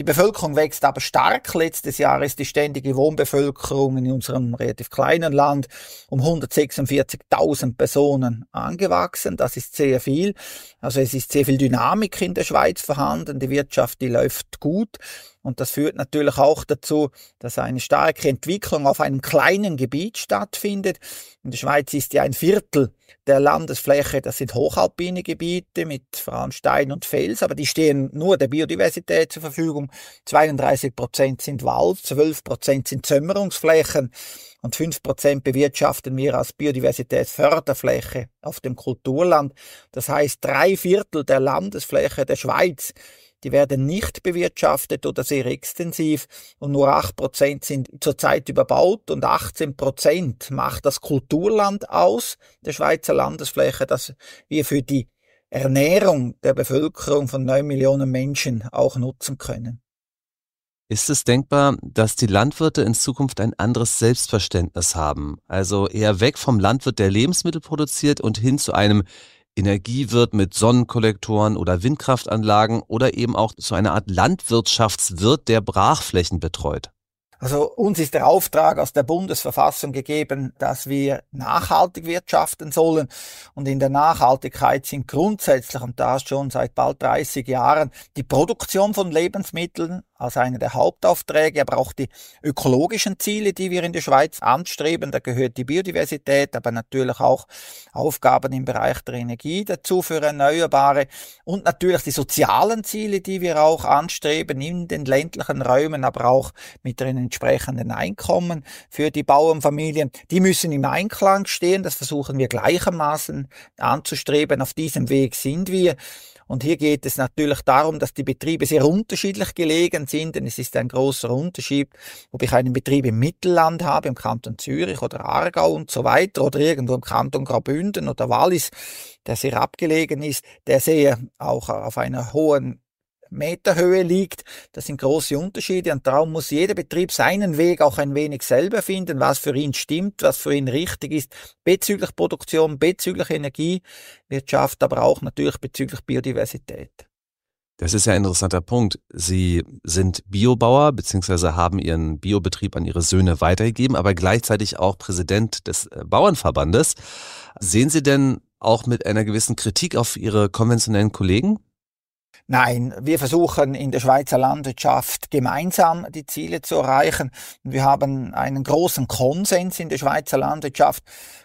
Die Bevölkerung wächst aber stark. Letztes Jahr ist die ständige Wohnbevölkerung in unserem relativ kleinen Land um 146.000 Personen angewachsen. Das ist sehr viel. Also es ist sehr viel Dynamik in der Schweiz vorhanden. Die Wirtschaft, die läuft gut. Und das führt natürlich auch dazu, dass eine starke Entwicklung auf einem kleinen Gebiet stattfindet. In der Schweiz ist ja ein Viertel der Landesfläche, das sind hochalpine Gebiete mit vor allem Stein und Fels, aber die stehen nur der Biodiversität zur Verfügung. 32 Prozent sind Wald, 12 Prozent sind Zömmerungsflächen und 5 Prozent bewirtschaften wir als Biodiversitätsförderfläche auf dem Kulturland. Das heißt, drei Viertel der Landesfläche der Schweiz die werden nicht bewirtschaftet oder sehr extensiv und nur 8% sind zurzeit überbaut und 18% macht das Kulturland aus der Schweizer Landesfläche, das wir für die Ernährung der Bevölkerung von 9 Millionen Menschen auch nutzen können. Ist es denkbar, dass die Landwirte in Zukunft ein anderes Selbstverständnis haben? Also eher weg vom Landwirt, der Lebensmittel produziert und hin zu einem Energie wird mit Sonnenkollektoren oder Windkraftanlagen oder eben auch zu einer Art Landwirtschaftswirt, der Brachflächen betreut. Also uns ist der Auftrag aus der Bundesverfassung gegeben, dass wir nachhaltig wirtschaften sollen. Und in der Nachhaltigkeit sind grundsätzlich, und das schon seit bald 30 Jahren, die Produktion von Lebensmitteln als einer der Hauptaufträge, aber auch die ökologischen Ziele, die wir in der Schweiz anstreben. Da gehört die Biodiversität, aber natürlich auch Aufgaben im Bereich der Energie dazu für Erneuerbare und natürlich die sozialen Ziele, die wir auch anstreben in den ländlichen Räumen, aber auch mit der entsprechenden Einkommen für die Bauernfamilien. Die müssen im Einklang stehen. Das versuchen wir gleichermaßen anzustreben. Auf diesem Weg sind wir. Und hier geht es natürlich darum, dass die Betriebe sehr unterschiedlich gelegen sind, denn es ist ein großer Unterschied, ob ich einen Betrieb im Mittelland habe, im Kanton Zürich oder Aargau und so weiter, oder irgendwo im Kanton Graubünden oder Wallis, der sehr abgelegen ist, der sehr auch auf einer hohen Meter Höhe liegt. Das sind große Unterschiede und darum muss jeder Betrieb seinen Weg auch ein wenig selber finden, was für ihn stimmt, was für ihn richtig ist, bezüglich Produktion, bezüglich Energiewirtschaft, aber auch natürlich bezüglich Biodiversität. Das ist ja ein interessanter Punkt. Sie sind Biobauer bzw. haben Ihren Biobetrieb an Ihre Söhne weitergegeben, aber gleichzeitig auch Präsident des äh, Bauernverbandes. Sehen Sie denn auch mit einer gewissen Kritik auf Ihre konventionellen Kollegen? Nein, wir versuchen in der Schweizer Landwirtschaft gemeinsam die Ziele zu erreichen. Wir haben einen großen Konsens in der Schweizer Landwirtschaft,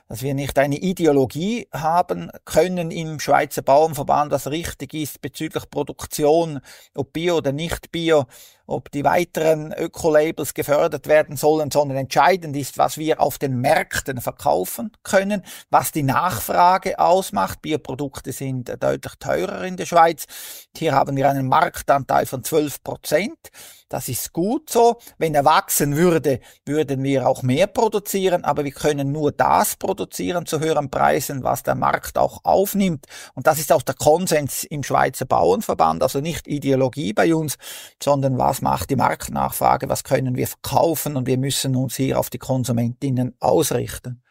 dass wir nicht eine Ideologie haben können im Schweizer Bauernverband, was richtig ist bezüglich Produktion, ob bio oder nicht bio, ob die weiteren Öko-Labels gefördert werden sollen, sondern entscheidend ist, was wir auf den Märkten verkaufen können, was die Nachfrage ausmacht. Bioprodukte sind deutlich teurer in der Schweiz. Hier haben wir einen Marktanteil von 12 Prozent. Das ist gut so. Wenn er wachsen würde, würden wir auch mehr produzieren, aber wir können nur das produzieren zu höheren Preisen, was der Markt auch aufnimmt. Und das ist auch der Konsens im Schweizer Bauernverband, also nicht Ideologie bei uns, sondern was macht die Marktnachfrage, was können wir verkaufen und wir müssen uns hier auf die Konsumentinnen ausrichten.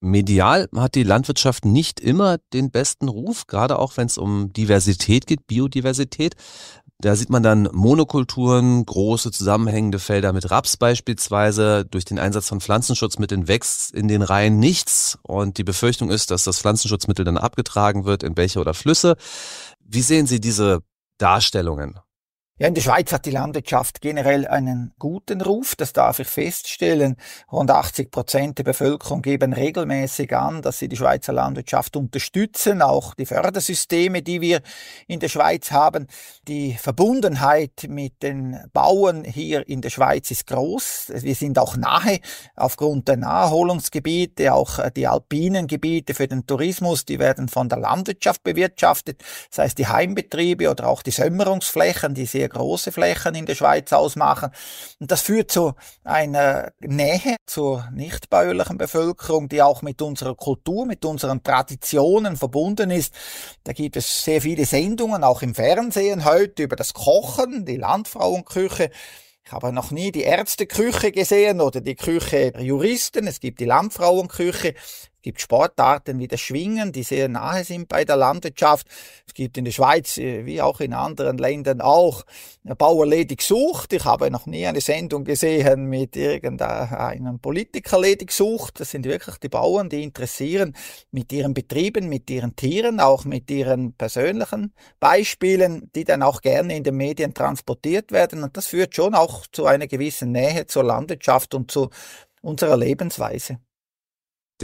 Medial hat die Landwirtschaft nicht immer den besten Ruf, gerade auch wenn es um Diversität geht, Biodiversität. Da sieht man dann Monokulturen, große zusammenhängende Felder mit Raps beispielsweise. Durch den Einsatz von Pflanzenschutzmitteln wächst in den Reihen nichts und die Befürchtung ist, dass das Pflanzenschutzmittel dann abgetragen wird in Bäche oder Flüsse. Wie sehen Sie diese Darstellungen? Ja, in der Schweiz hat die Landwirtschaft generell einen guten Ruf, das darf ich feststellen. Rund 80 Prozent der Bevölkerung geben regelmäßig an, dass sie die Schweizer Landwirtschaft unterstützen, auch die Fördersysteme, die wir in der Schweiz haben. Die Verbundenheit mit den Bauern hier in der Schweiz ist groß. Wir sind auch nahe aufgrund der Naherholungsgebiete, auch äh, die alpinen Gebiete für den Tourismus, die werden von der Landwirtschaft bewirtschaftet, sei es die Heimbetriebe oder auch die Sömmerungsflächen, die sehr sehr große Flächen in der Schweiz ausmachen. Und das führt zu einer Nähe zur nichtbäuerlichen Bevölkerung, die auch mit unserer Kultur, mit unseren Traditionen verbunden ist. Da gibt es sehr viele Sendungen, auch im Fernsehen heute, über das Kochen, die Landfrauenküche. Ich habe noch nie die Ärzteküche gesehen oder die Küche der Juristen. Es gibt die Landfrauenküche gibt Sportarten wie das Schwingen, die sehr nahe sind bei der Landwirtschaft. Es gibt in der Schweiz, äh, wie auch in anderen Ländern auch, Bauerledig sucht. Ich habe noch nie eine Sendung gesehen mit irgendeinem Politikerledig sucht. Das sind wirklich die Bauern, die interessieren mit ihren Betrieben, mit ihren Tieren, auch mit ihren persönlichen Beispielen, die dann auch gerne in den Medien transportiert werden. Und das führt schon auch zu einer gewissen Nähe zur Landwirtschaft und zu unserer Lebensweise.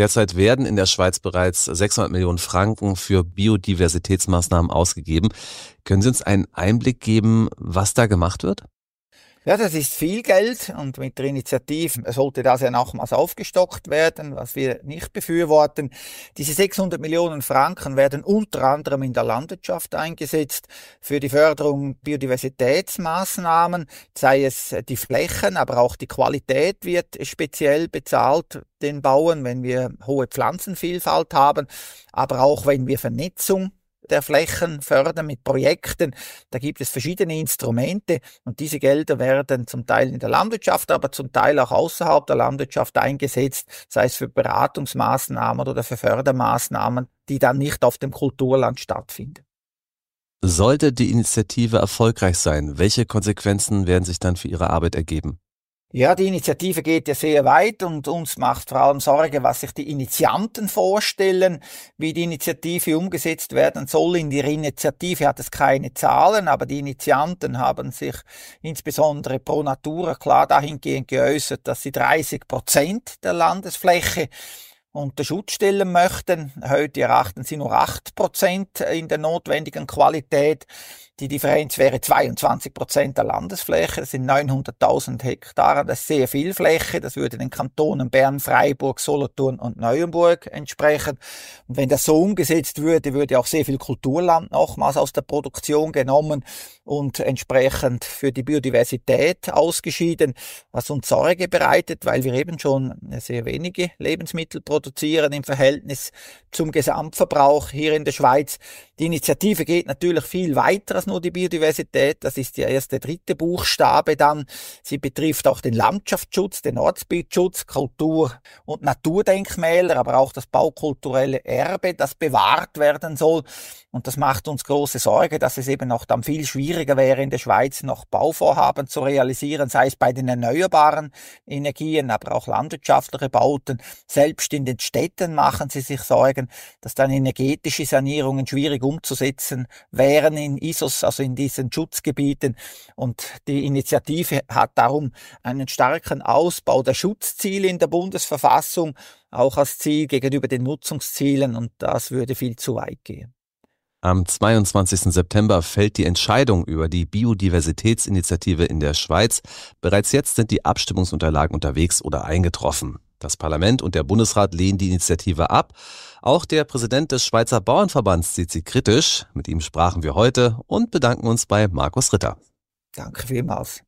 Derzeit werden in der Schweiz bereits 600 Millionen Franken für Biodiversitätsmaßnahmen ausgegeben. Können Sie uns einen Einblick geben, was da gemacht wird? Ja, das ist viel Geld und mit der Initiative sollte das ja nochmals aufgestockt werden, was wir nicht befürworten. Diese 600 Millionen Franken werden unter anderem in der Landwirtschaft eingesetzt für die Förderung Biodiversitätsmaßnahmen, sei es die Flächen, aber auch die Qualität wird speziell bezahlt den Bauern, wenn wir hohe Pflanzenvielfalt haben, aber auch wenn wir Vernetzung der Flächen fördern mit Projekten. Da gibt es verschiedene Instrumente und diese Gelder werden zum Teil in der Landwirtschaft, aber zum Teil auch außerhalb der Landwirtschaft eingesetzt, sei es für Beratungsmaßnahmen oder für Fördermaßnahmen, die dann nicht auf dem Kulturland stattfinden. Sollte die Initiative erfolgreich sein, welche Konsequenzen werden sich dann für Ihre Arbeit ergeben? Ja, die Initiative geht ja sehr weit und uns macht vor allem Sorge, was sich die Initianten vorstellen, wie die Initiative umgesetzt werden soll. In ihrer Initiative hat es keine Zahlen, aber die Initianten haben sich insbesondere pro Natura klar dahingehend geäußert, dass sie 30 Prozent der Landesfläche unter Schutz stellen möchten. Heute erachten sie nur 8% Prozent in der notwendigen Qualität. Die Differenz wäre 22 Prozent der Landesfläche. Das sind 900.000 Hektare. Das ist sehr viel Fläche. Das würde den Kantonen Bern, Freiburg, Solothurn und Neuenburg entsprechen. Und wenn das so umgesetzt würde, würde auch sehr viel Kulturland nochmals aus der Produktion genommen und entsprechend für die Biodiversität ausgeschieden, was uns Sorge bereitet, weil wir eben schon sehr wenige Lebensmittel produzieren im Verhältnis zum Gesamtverbrauch hier in der Schweiz. Die Initiative geht natürlich viel weiter als nur die Biodiversität, das ist der erste dritte Buchstabe dann. Sie betrifft auch den Landschaftsschutz, den Ortsbildschutz, Kultur- und Naturdenkmäler, aber auch das baukulturelle Erbe, das bewahrt werden soll. Und das macht uns große Sorge, dass es eben auch dann viel schwieriger wäre, in der Schweiz noch Bauvorhaben zu realisieren, sei es bei den erneuerbaren Energien, aber auch landwirtschaftliche Bauten. Selbst in den Städten machen sie sich Sorgen, dass dann energetische Sanierungen schwierig umzusetzen wären in ISOS, also in diesen Schutzgebieten. Und die Initiative hat darum einen starken Ausbau der Schutzziele in der Bundesverfassung auch als Ziel gegenüber den Nutzungszielen und das würde viel zu weit gehen. Am 22. September fällt die Entscheidung über die Biodiversitätsinitiative in der Schweiz. Bereits jetzt sind die Abstimmungsunterlagen unterwegs oder eingetroffen. Das Parlament und der Bundesrat lehnen die Initiative ab. Auch der Präsident des Schweizer Bauernverbands sieht sie kritisch. Mit ihm sprachen wir heute und bedanken uns bei Markus Ritter. Danke vielmals.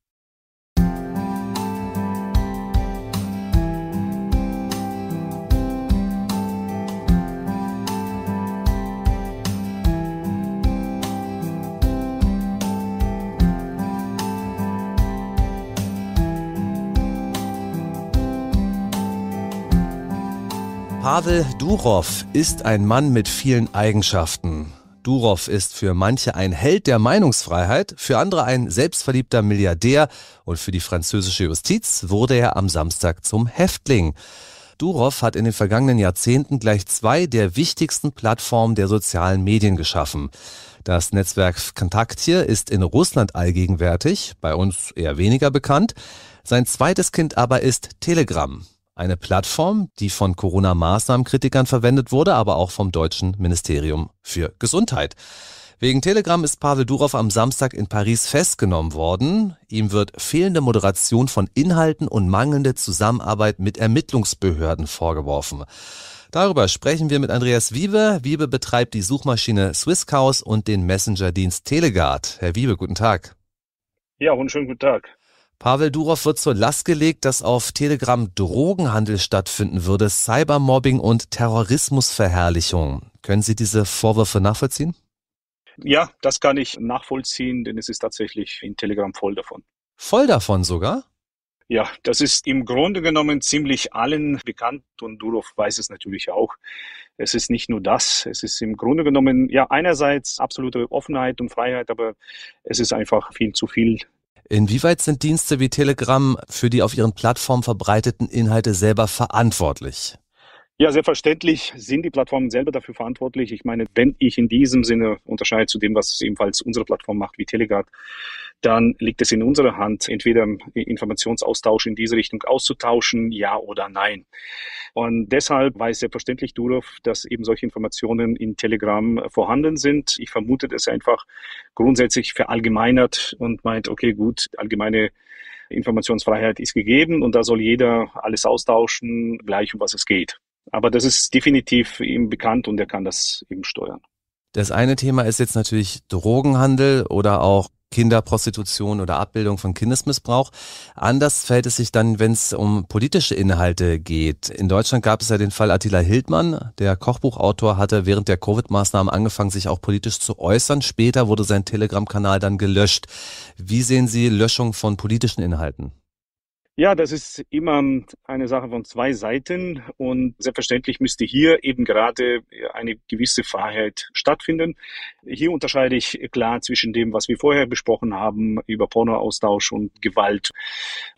Pavel Durov ist ein Mann mit vielen Eigenschaften. Durov ist für manche ein Held der Meinungsfreiheit, für andere ein selbstverliebter Milliardär und für die französische Justiz wurde er am Samstag zum Häftling. Durov hat in den vergangenen Jahrzehnten gleich zwei der wichtigsten Plattformen der sozialen Medien geschaffen. Das Netzwerk Kontakt hier ist in Russland allgegenwärtig, bei uns eher weniger bekannt. Sein zweites Kind aber ist Telegram. Eine Plattform, die von Corona-Maßnahmenkritikern verwendet wurde, aber auch vom deutschen Ministerium für Gesundheit. Wegen Telegram ist Pavel Durov am Samstag in Paris festgenommen worden. Ihm wird fehlende Moderation von Inhalten und mangelnde Zusammenarbeit mit Ermittlungsbehörden vorgeworfen. Darüber sprechen wir mit Andreas Wiebe. Wiebe betreibt die Suchmaschine Swisscaus und den Messenger-Dienst Telegard. Herr Wiebe, guten Tag. Ja, und schönen guten Tag. Pavel Durov wird zur Last gelegt, dass auf Telegram Drogenhandel stattfinden würde, Cybermobbing und Terrorismusverherrlichung. Können Sie diese Vorwürfe nachvollziehen? Ja, das kann ich nachvollziehen, denn es ist tatsächlich in Telegram voll davon. Voll davon sogar? Ja, das ist im Grunde genommen ziemlich allen bekannt und Durov weiß es natürlich auch. Es ist nicht nur das, es ist im Grunde genommen ja einerseits absolute Offenheit und Freiheit, aber es ist einfach viel zu viel Inwieweit sind Dienste wie Telegram für die auf ihren Plattformen verbreiteten Inhalte selber verantwortlich? Ja, selbstverständlich sind die Plattformen selber dafür verantwortlich. Ich meine, wenn ich in diesem Sinne unterscheide zu dem, was ebenfalls unsere Plattform macht, wie Telegram, dann liegt es in unserer Hand, entweder Informationsaustausch in diese Richtung auszutauschen, ja oder nein. Und deshalb weiß selbstverständlich Durov, dass eben solche Informationen in Telegram vorhanden sind. Ich vermute dass er einfach grundsätzlich verallgemeinert und meint, okay, gut, allgemeine Informationsfreiheit ist gegeben und da soll jeder alles austauschen, gleich um was es geht. Aber das ist definitiv ihm bekannt und er kann das eben steuern. Das eine Thema ist jetzt natürlich Drogenhandel oder auch Kinderprostitution oder Abbildung von Kindesmissbrauch. Anders verhält es sich dann, wenn es um politische Inhalte geht. In Deutschland gab es ja den Fall Attila Hildmann. Der Kochbuchautor hatte während der Covid-Maßnahmen angefangen, sich auch politisch zu äußern. Später wurde sein Telegram-Kanal dann gelöscht. Wie sehen Sie Löschung von politischen Inhalten? Ja, das ist immer eine Sache von zwei Seiten und selbstverständlich müsste hier eben gerade eine gewisse Freiheit stattfinden. Hier unterscheide ich klar zwischen dem, was wir vorher besprochen haben über Pornoaustausch und Gewalt.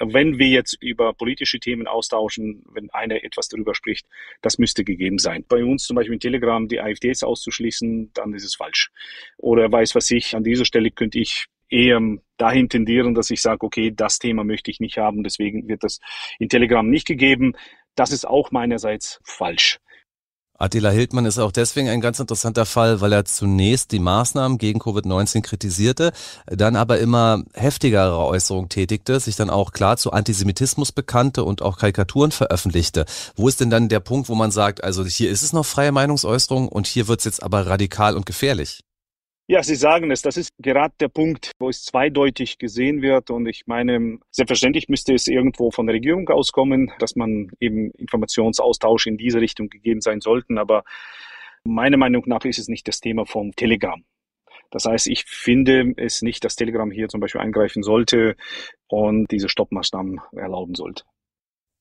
Wenn wir jetzt über politische Themen austauschen, wenn einer etwas darüber spricht, das müsste gegeben sein. Bei uns zum Beispiel in Telegram die AfDs auszuschließen, dann ist es falsch. Oder weiß was ich, an dieser Stelle könnte ich eher dahin tendieren, dass ich sage, okay, das Thema möchte ich nicht haben, deswegen wird das in Telegram nicht gegeben. Das ist auch meinerseits falsch. Attila Hildmann ist auch deswegen ein ganz interessanter Fall, weil er zunächst die Maßnahmen gegen Covid-19 kritisierte, dann aber immer heftigere Äußerungen tätigte, sich dann auch klar zu Antisemitismus bekannte und auch Karikaturen veröffentlichte. Wo ist denn dann der Punkt, wo man sagt, also hier ist es noch freie Meinungsäußerung und hier wird es jetzt aber radikal und gefährlich? Ja, Sie sagen es, das ist gerade der Punkt, wo es zweideutig gesehen wird. Und ich meine, selbstverständlich müsste es irgendwo von der Regierung auskommen, dass man eben Informationsaustausch in diese Richtung gegeben sein sollten. Aber meiner Meinung nach ist es nicht das Thema vom Telegram. Das heißt, ich finde es nicht, dass Telegram hier zum Beispiel eingreifen sollte und diese Stoppmaßnahmen erlauben sollte.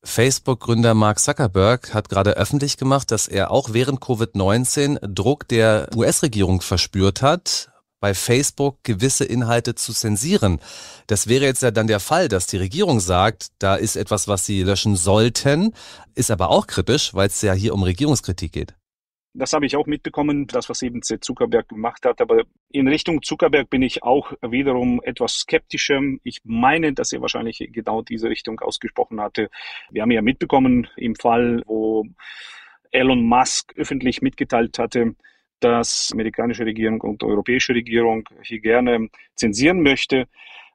Facebook-Gründer Mark Zuckerberg hat gerade öffentlich gemacht, dass er auch während Covid-19 Druck der US-Regierung verspürt hat, bei Facebook gewisse Inhalte zu zensieren. Das wäre jetzt ja dann der Fall, dass die Regierung sagt, da ist etwas, was sie löschen sollten, ist aber auch kritisch, weil es ja hier um Regierungskritik geht das habe ich auch mitbekommen, das, was eben Zuckerberg gemacht hat. Aber in Richtung Zuckerberg bin ich auch wiederum etwas skeptischer. Ich meine, dass er wahrscheinlich genau diese Richtung ausgesprochen hatte. Wir haben ja mitbekommen im Fall, wo Elon Musk öffentlich mitgeteilt hatte, dass amerikanische Regierung und europäische Regierung hier gerne zensieren möchte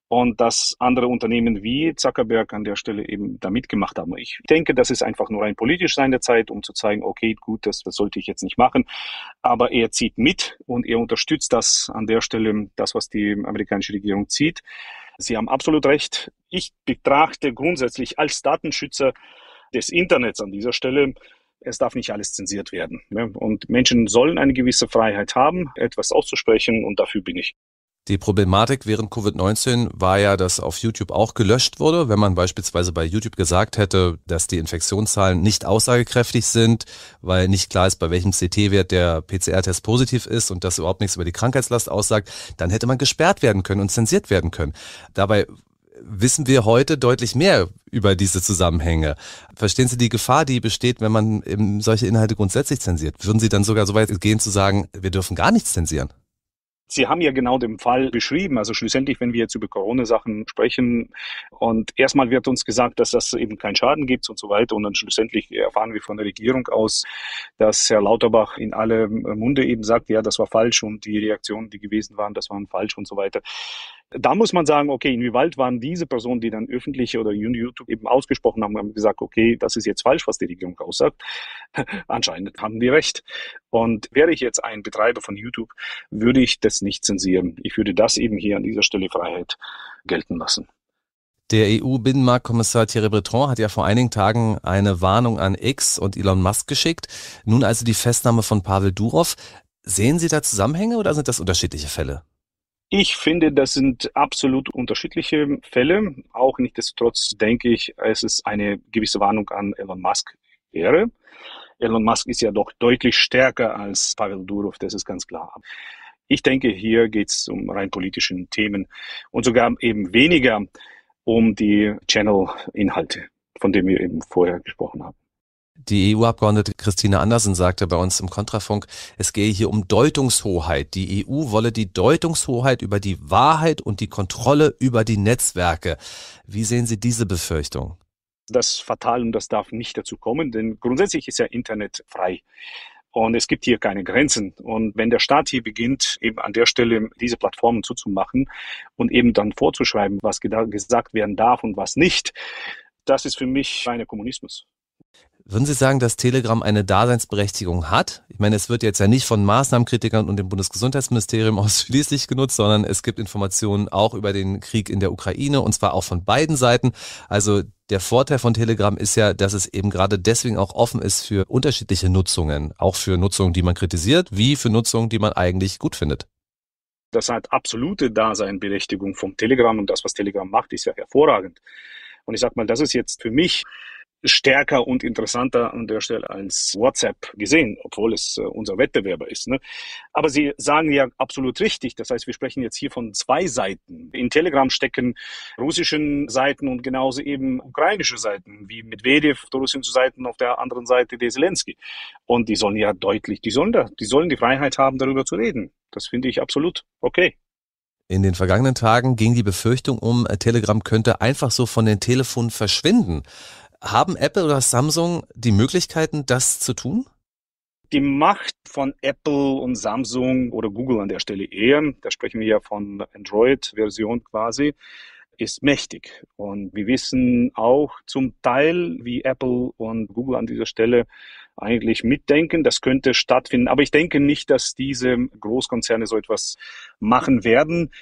und dass andere Unternehmen wie Zuckerberg an der Stelle eben da mitgemacht haben. Ich denke, das ist einfach nur ein politisch sein der Zeit, um zu zeigen, okay, gut, das, das sollte ich jetzt nicht machen. Aber er zieht mit und er unterstützt das an der Stelle, das, was die amerikanische Regierung zieht. Sie haben absolut recht. Ich betrachte grundsätzlich als Datenschützer des Internets an dieser Stelle, es darf nicht alles zensiert werden. Ne? Und Menschen sollen eine gewisse Freiheit haben, etwas auszusprechen und dafür bin ich. Die Problematik während Covid-19 war ja, dass auf YouTube auch gelöscht wurde. Wenn man beispielsweise bei YouTube gesagt hätte, dass die Infektionszahlen nicht aussagekräftig sind, weil nicht klar ist, bei welchem CT-Wert der PCR-Test positiv ist und das überhaupt nichts über die Krankheitslast aussagt, dann hätte man gesperrt werden können und zensiert werden können. Dabei wissen wir heute deutlich mehr über diese Zusammenhänge. Verstehen Sie die Gefahr, die besteht, wenn man eben solche Inhalte grundsätzlich zensiert? Würden Sie dann sogar so weit gehen zu sagen, wir dürfen gar nichts zensieren? Sie haben ja genau den Fall beschrieben. Also schlussendlich, wenn wir jetzt über Corona-Sachen sprechen und erstmal wird uns gesagt, dass das eben keinen Schaden gibt und so weiter. Und dann schlussendlich erfahren wir von der Regierung aus, dass Herr Lauterbach in alle Munde eben sagt, ja, das war falsch und die Reaktionen, die gewesen waren, das waren falsch und so weiter. Da muss man sagen, okay, inwieweit waren diese Personen, die dann öffentlich oder YouTube eben ausgesprochen haben, haben gesagt, okay, das ist jetzt falsch, was die Regierung aussagt. Anscheinend haben die recht. Und wäre ich jetzt ein Betreiber von YouTube, würde ich das nicht zensieren. Ich würde das eben hier an dieser Stelle Freiheit gelten lassen. Der EU-Binnenmarktkommissar Thierry Breton hat ja vor einigen Tagen eine Warnung an X und Elon Musk geschickt. Nun also die Festnahme von Pavel Durov. Sehen Sie da Zusammenhänge oder sind das unterschiedliche Fälle? Ich finde, das sind absolut unterschiedliche Fälle. Auch nicht trotz denke ich, es ist eine gewisse Warnung an Elon Musk wäre. Elon Musk ist ja doch deutlich stärker als Pavel Durov, das ist ganz klar. Ich denke, hier geht es um rein politischen Themen und sogar eben weniger um die Channel-Inhalte, von denen wir eben vorher gesprochen haben. Die EU-Abgeordnete Christine Andersen sagte bei uns im Kontrafunk, es gehe hier um Deutungshoheit. Die EU wolle die Deutungshoheit über die Wahrheit und die Kontrolle über die Netzwerke. Wie sehen Sie diese Befürchtung? Das ist fatal und das darf nicht dazu kommen, denn grundsätzlich ist ja Internet frei. Und es gibt hier keine Grenzen. Und wenn der Staat hier beginnt, eben an der Stelle diese Plattformen zuzumachen und eben dann vorzuschreiben, was gesagt werden darf und was nicht, das ist für mich reiner Kommunismus. Würden Sie sagen, dass Telegram eine Daseinsberechtigung hat? Ich meine, es wird jetzt ja nicht von Maßnahmenkritikern und dem Bundesgesundheitsministerium ausschließlich genutzt, sondern es gibt Informationen auch über den Krieg in der Ukraine und zwar auch von beiden Seiten. Also der Vorteil von Telegram ist ja, dass es eben gerade deswegen auch offen ist für unterschiedliche Nutzungen, auch für Nutzungen, die man kritisiert, wie für Nutzungen, die man eigentlich gut findet. Das hat absolute Daseinberechtigung vom Telegram und das, was Telegram macht, ist ja hervorragend. Und ich sag mal, das ist jetzt für mich stärker und interessanter an der Stelle als WhatsApp gesehen, obwohl es äh, unser Wettbewerber ist. Ne? Aber Sie sagen ja absolut richtig. Das heißt, wir sprechen jetzt hier von zwei Seiten. In Telegram stecken russischen Seiten und genauso eben ukrainische Seiten, wie Medvedev auf der russischen Seite auf der anderen Seite der Zelensky. Und die sollen ja deutlich, die sollen, da, die sollen die Freiheit haben, darüber zu reden. Das finde ich absolut okay. In den vergangenen Tagen ging die Befürchtung um, Telegram könnte einfach so von den Telefonen verschwinden. Haben Apple oder Samsung die Möglichkeiten, das zu tun? Die Macht von Apple und Samsung oder Google an der Stelle eher, da sprechen wir ja von Android-Version quasi, ist mächtig. Und wir wissen auch zum Teil, wie Apple und Google an dieser Stelle eigentlich mitdenken. Das könnte stattfinden. Aber ich denke nicht, dass diese Großkonzerne so etwas machen werden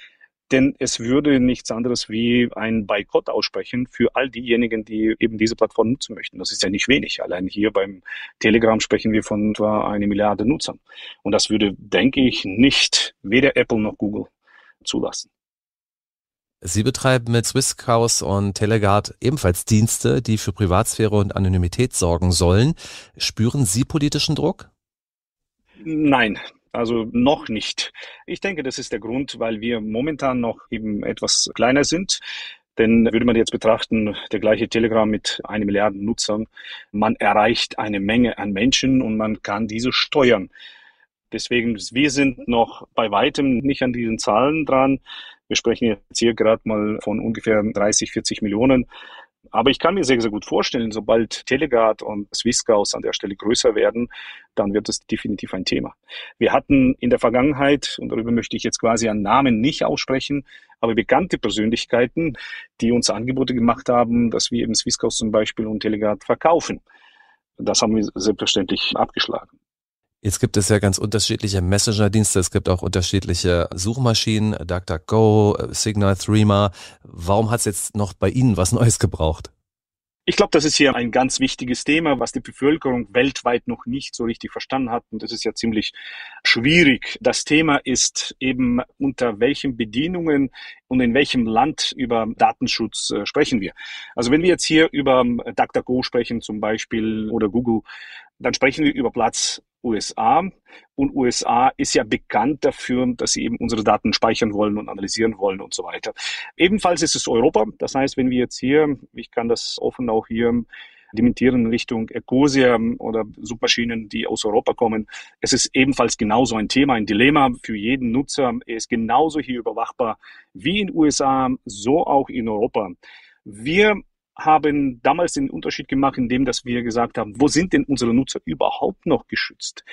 denn es würde nichts anderes wie ein Boykott aussprechen für all diejenigen, die eben diese Plattform nutzen möchten. Das ist ja nicht wenig. Allein hier beim Telegram sprechen wir von etwa eine Milliarde Nutzern. Und das würde, denke ich, nicht weder Apple noch Google zulassen. Sie betreiben mit Swisscaus und Telegard ebenfalls Dienste, die für Privatsphäre und Anonymität sorgen sollen. Spüren Sie politischen Druck? Nein, also noch nicht. Ich denke, das ist der Grund, weil wir momentan noch eben etwas kleiner sind. Denn würde man jetzt betrachten, der gleiche Telegram mit einer Milliarde Nutzern, man erreicht eine Menge an Menschen und man kann diese steuern. Deswegen, wir sind noch bei weitem nicht an diesen Zahlen dran. Wir sprechen jetzt hier gerade mal von ungefähr 30, 40 Millionen. Aber ich kann mir sehr, sehr gut vorstellen, sobald Telegard und Swisscaus an der Stelle größer werden, dann wird das definitiv ein Thema. Wir hatten in der Vergangenheit, und darüber möchte ich jetzt quasi an Namen nicht aussprechen, aber bekannte Persönlichkeiten, die uns Angebote gemacht haben, dass wir eben Swisscaus zum Beispiel und Telegard verkaufen. Das haben wir selbstverständlich abgeschlagen. Jetzt gibt es ja ganz unterschiedliche Messenger-Dienste. Es gibt auch unterschiedliche Suchmaschinen, DuckDuckGo, Signal, Threema. Warum hat es jetzt noch bei Ihnen was Neues gebraucht? Ich glaube, das ist hier ein ganz wichtiges Thema, was die Bevölkerung weltweit noch nicht so richtig verstanden hat. Und das ist ja ziemlich schwierig. Das Thema ist eben, unter welchen Bedingungen und in welchem Land über Datenschutz äh, sprechen wir. Also wenn wir jetzt hier über ähm, DuckDuckGo sprechen zum Beispiel oder Google, dann sprechen wir über Platz USA. Und USA ist ja bekannt dafür, dass sie eben unsere Daten speichern wollen und analysieren wollen und so weiter. Ebenfalls ist es Europa. Das heißt, wenn wir jetzt hier, ich kann das offen auch hier dementieren in Richtung Ecosia oder Suchmaschinen, die aus Europa kommen. Es ist ebenfalls genauso ein Thema, ein Dilemma für jeden Nutzer. Er ist genauso hier überwachbar wie in USA, so auch in Europa. Wir haben damals den Unterschied gemacht, indem dass wir gesagt haben, wo sind denn unsere Nutzer überhaupt noch geschützt?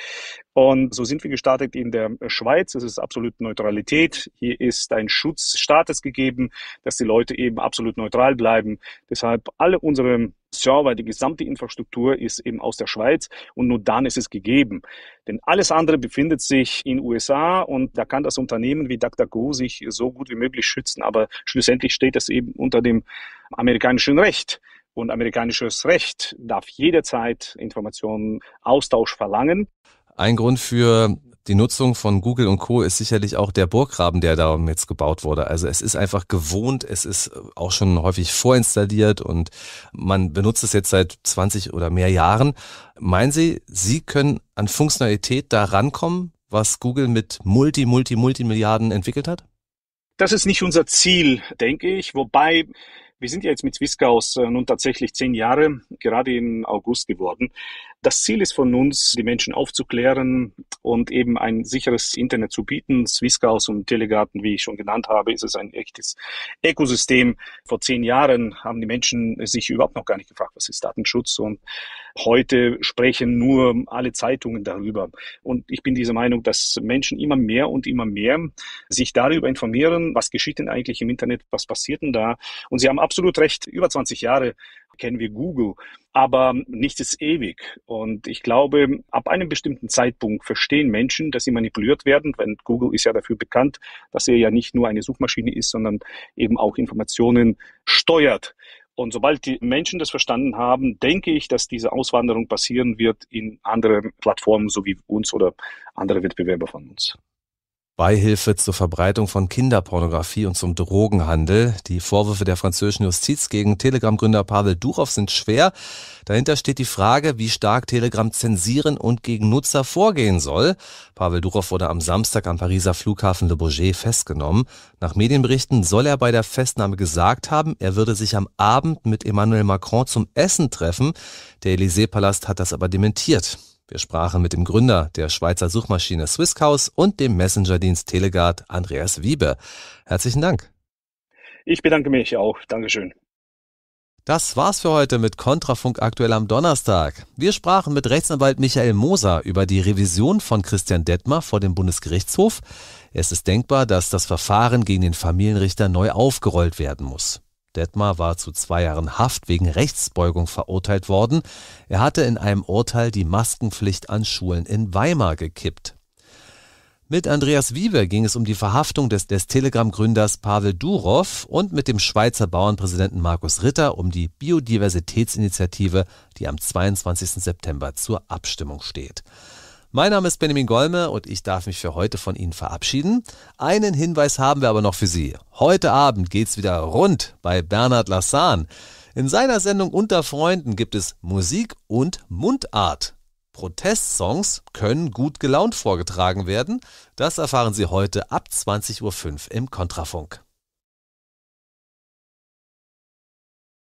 Und so sind wir gestartet in der Schweiz. Es ist absolute Neutralität. Hier ist ein Schutz gegeben, dass die Leute eben absolut neutral bleiben. Deshalb alle unsere Server, die gesamte Infrastruktur ist eben aus der Schweiz und nur dann ist es gegeben. Denn alles andere befindet sich in USA und da kann das Unternehmen wie DuckDuckGo sich so gut wie möglich schützen, aber schlussendlich steht es eben unter dem amerikanischen Recht. Und amerikanisches Recht darf jederzeit Informationen Austausch verlangen. Ein Grund für die Nutzung von Google und Co. ist sicherlich auch der Burggraben, der da jetzt gebaut wurde. Also es ist einfach gewohnt, es ist äh, auch schon häufig vorinstalliert und man benutzt es jetzt seit 20 oder mehr Jahren. Meinen Sie, Sie können an Funktionalität da rankommen, was Google mit Multi, Multi, Multimilliarden entwickelt hat? Das ist nicht unser Ziel, denke ich. Wobei wir sind ja jetzt mit Swisscaus äh, nun tatsächlich zehn Jahre, gerade im August geworden. Das Ziel ist von uns, die Menschen aufzuklären und eben ein sicheres Internet zu bieten. Swisscars und Telegarten, wie ich schon genannt habe, ist es ein echtes Ökosystem. Vor zehn Jahren haben die Menschen sich überhaupt noch gar nicht gefragt, was ist Datenschutz? Und heute sprechen nur alle Zeitungen darüber. Und ich bin dieser Meinung, dass Menschen immer mehr und immer mehr sich darüber informieren, was geschieht denn eigentlich im Internet, was passiert denn da? Und Sie haben absolut recht, über 20 Jahre kennen wir Google. Aber nichts ist ewig. Und ich glaube, ab einem bestimmten Zeitpunkt verstehen Menschen, dass sie manipuliert werden, weil Google ist ja dafür bekannt, dass er ja nicht nur eine Suchmaschine ist, sondern eben auch Informationen steuert. Und sobald die Menschen das verstanden haben, denke ich, dass diese Auswanderung passieren wird in andere Plattformen, so wie uns oder andere Wettbewerber von uns. Beihilfe zur Verbreitung von Kinderpornografie und zum Drogenhandel. Die Vorwürfe der französischen Justiz gegen Telegram-Gründer Pavel Durov sind schwer. Dahinter steht die Frage, wie stark Telegram zensieren und gegen Nutzer vorgehen soll. Pavel Durov wurde am Samstag am Pariser Flughafen Le Bourget festgenommen. Nach Medienberichten soll er bei der Festnahme gesagt haben, er würde sich am Abend mit Emmanuel Macron zum Essen treffen. Der Élysée-Palast hat das aber dementiert. Wir sprachen mit dem Gründer der Schweizer Suchmaschine Swisscaus und dem Messenger-Dienst Telegard Andreas Wiebe. Herzlichen Dank. Ich bedanke mich auch. Dankeschön. Das war's für heute mit Kontrafunk aktuell am Donnerstag. Wir sprachen mit Rechtsanwalt Michael Moser über die Revision von Christian Detmar vor dem Bundesgerichtshof. Es ist denkbar, dass das Verfahren gegen den Familienrichter neu aufgerollt werden muss. Detmar war zu zwei Jahren Haft wegen Rechtsbeugung verurteilt worden. Er hatte in einem Urteil die Maskenpflicht an Schulen in Weimar gekippt. Mit Andreas Wiewe ging es um die Verhaftung des, des Telegram-Gründers Pavel Durov und mit dem Schweizer Bauernpräsidenten Markus Ritter um die Biodiversitätsinitiative, die am 22. September zur Abstimmung steht. Mein Name ist Benjamin Golme und ich darf mich für heute von Ihnen verabschieden. Einen Hinweis haben wir aber noch für Sie. Heute Abend geht's wieder rund bei Bernhard Lassan. In seiner Sendung Unter Freunden gibt es Musik und Mundart. Protestsongs können gut gelaunt vorgetragen werden. Das erfahren Sie heute ab 20.05 Uhr im Kontrafunk.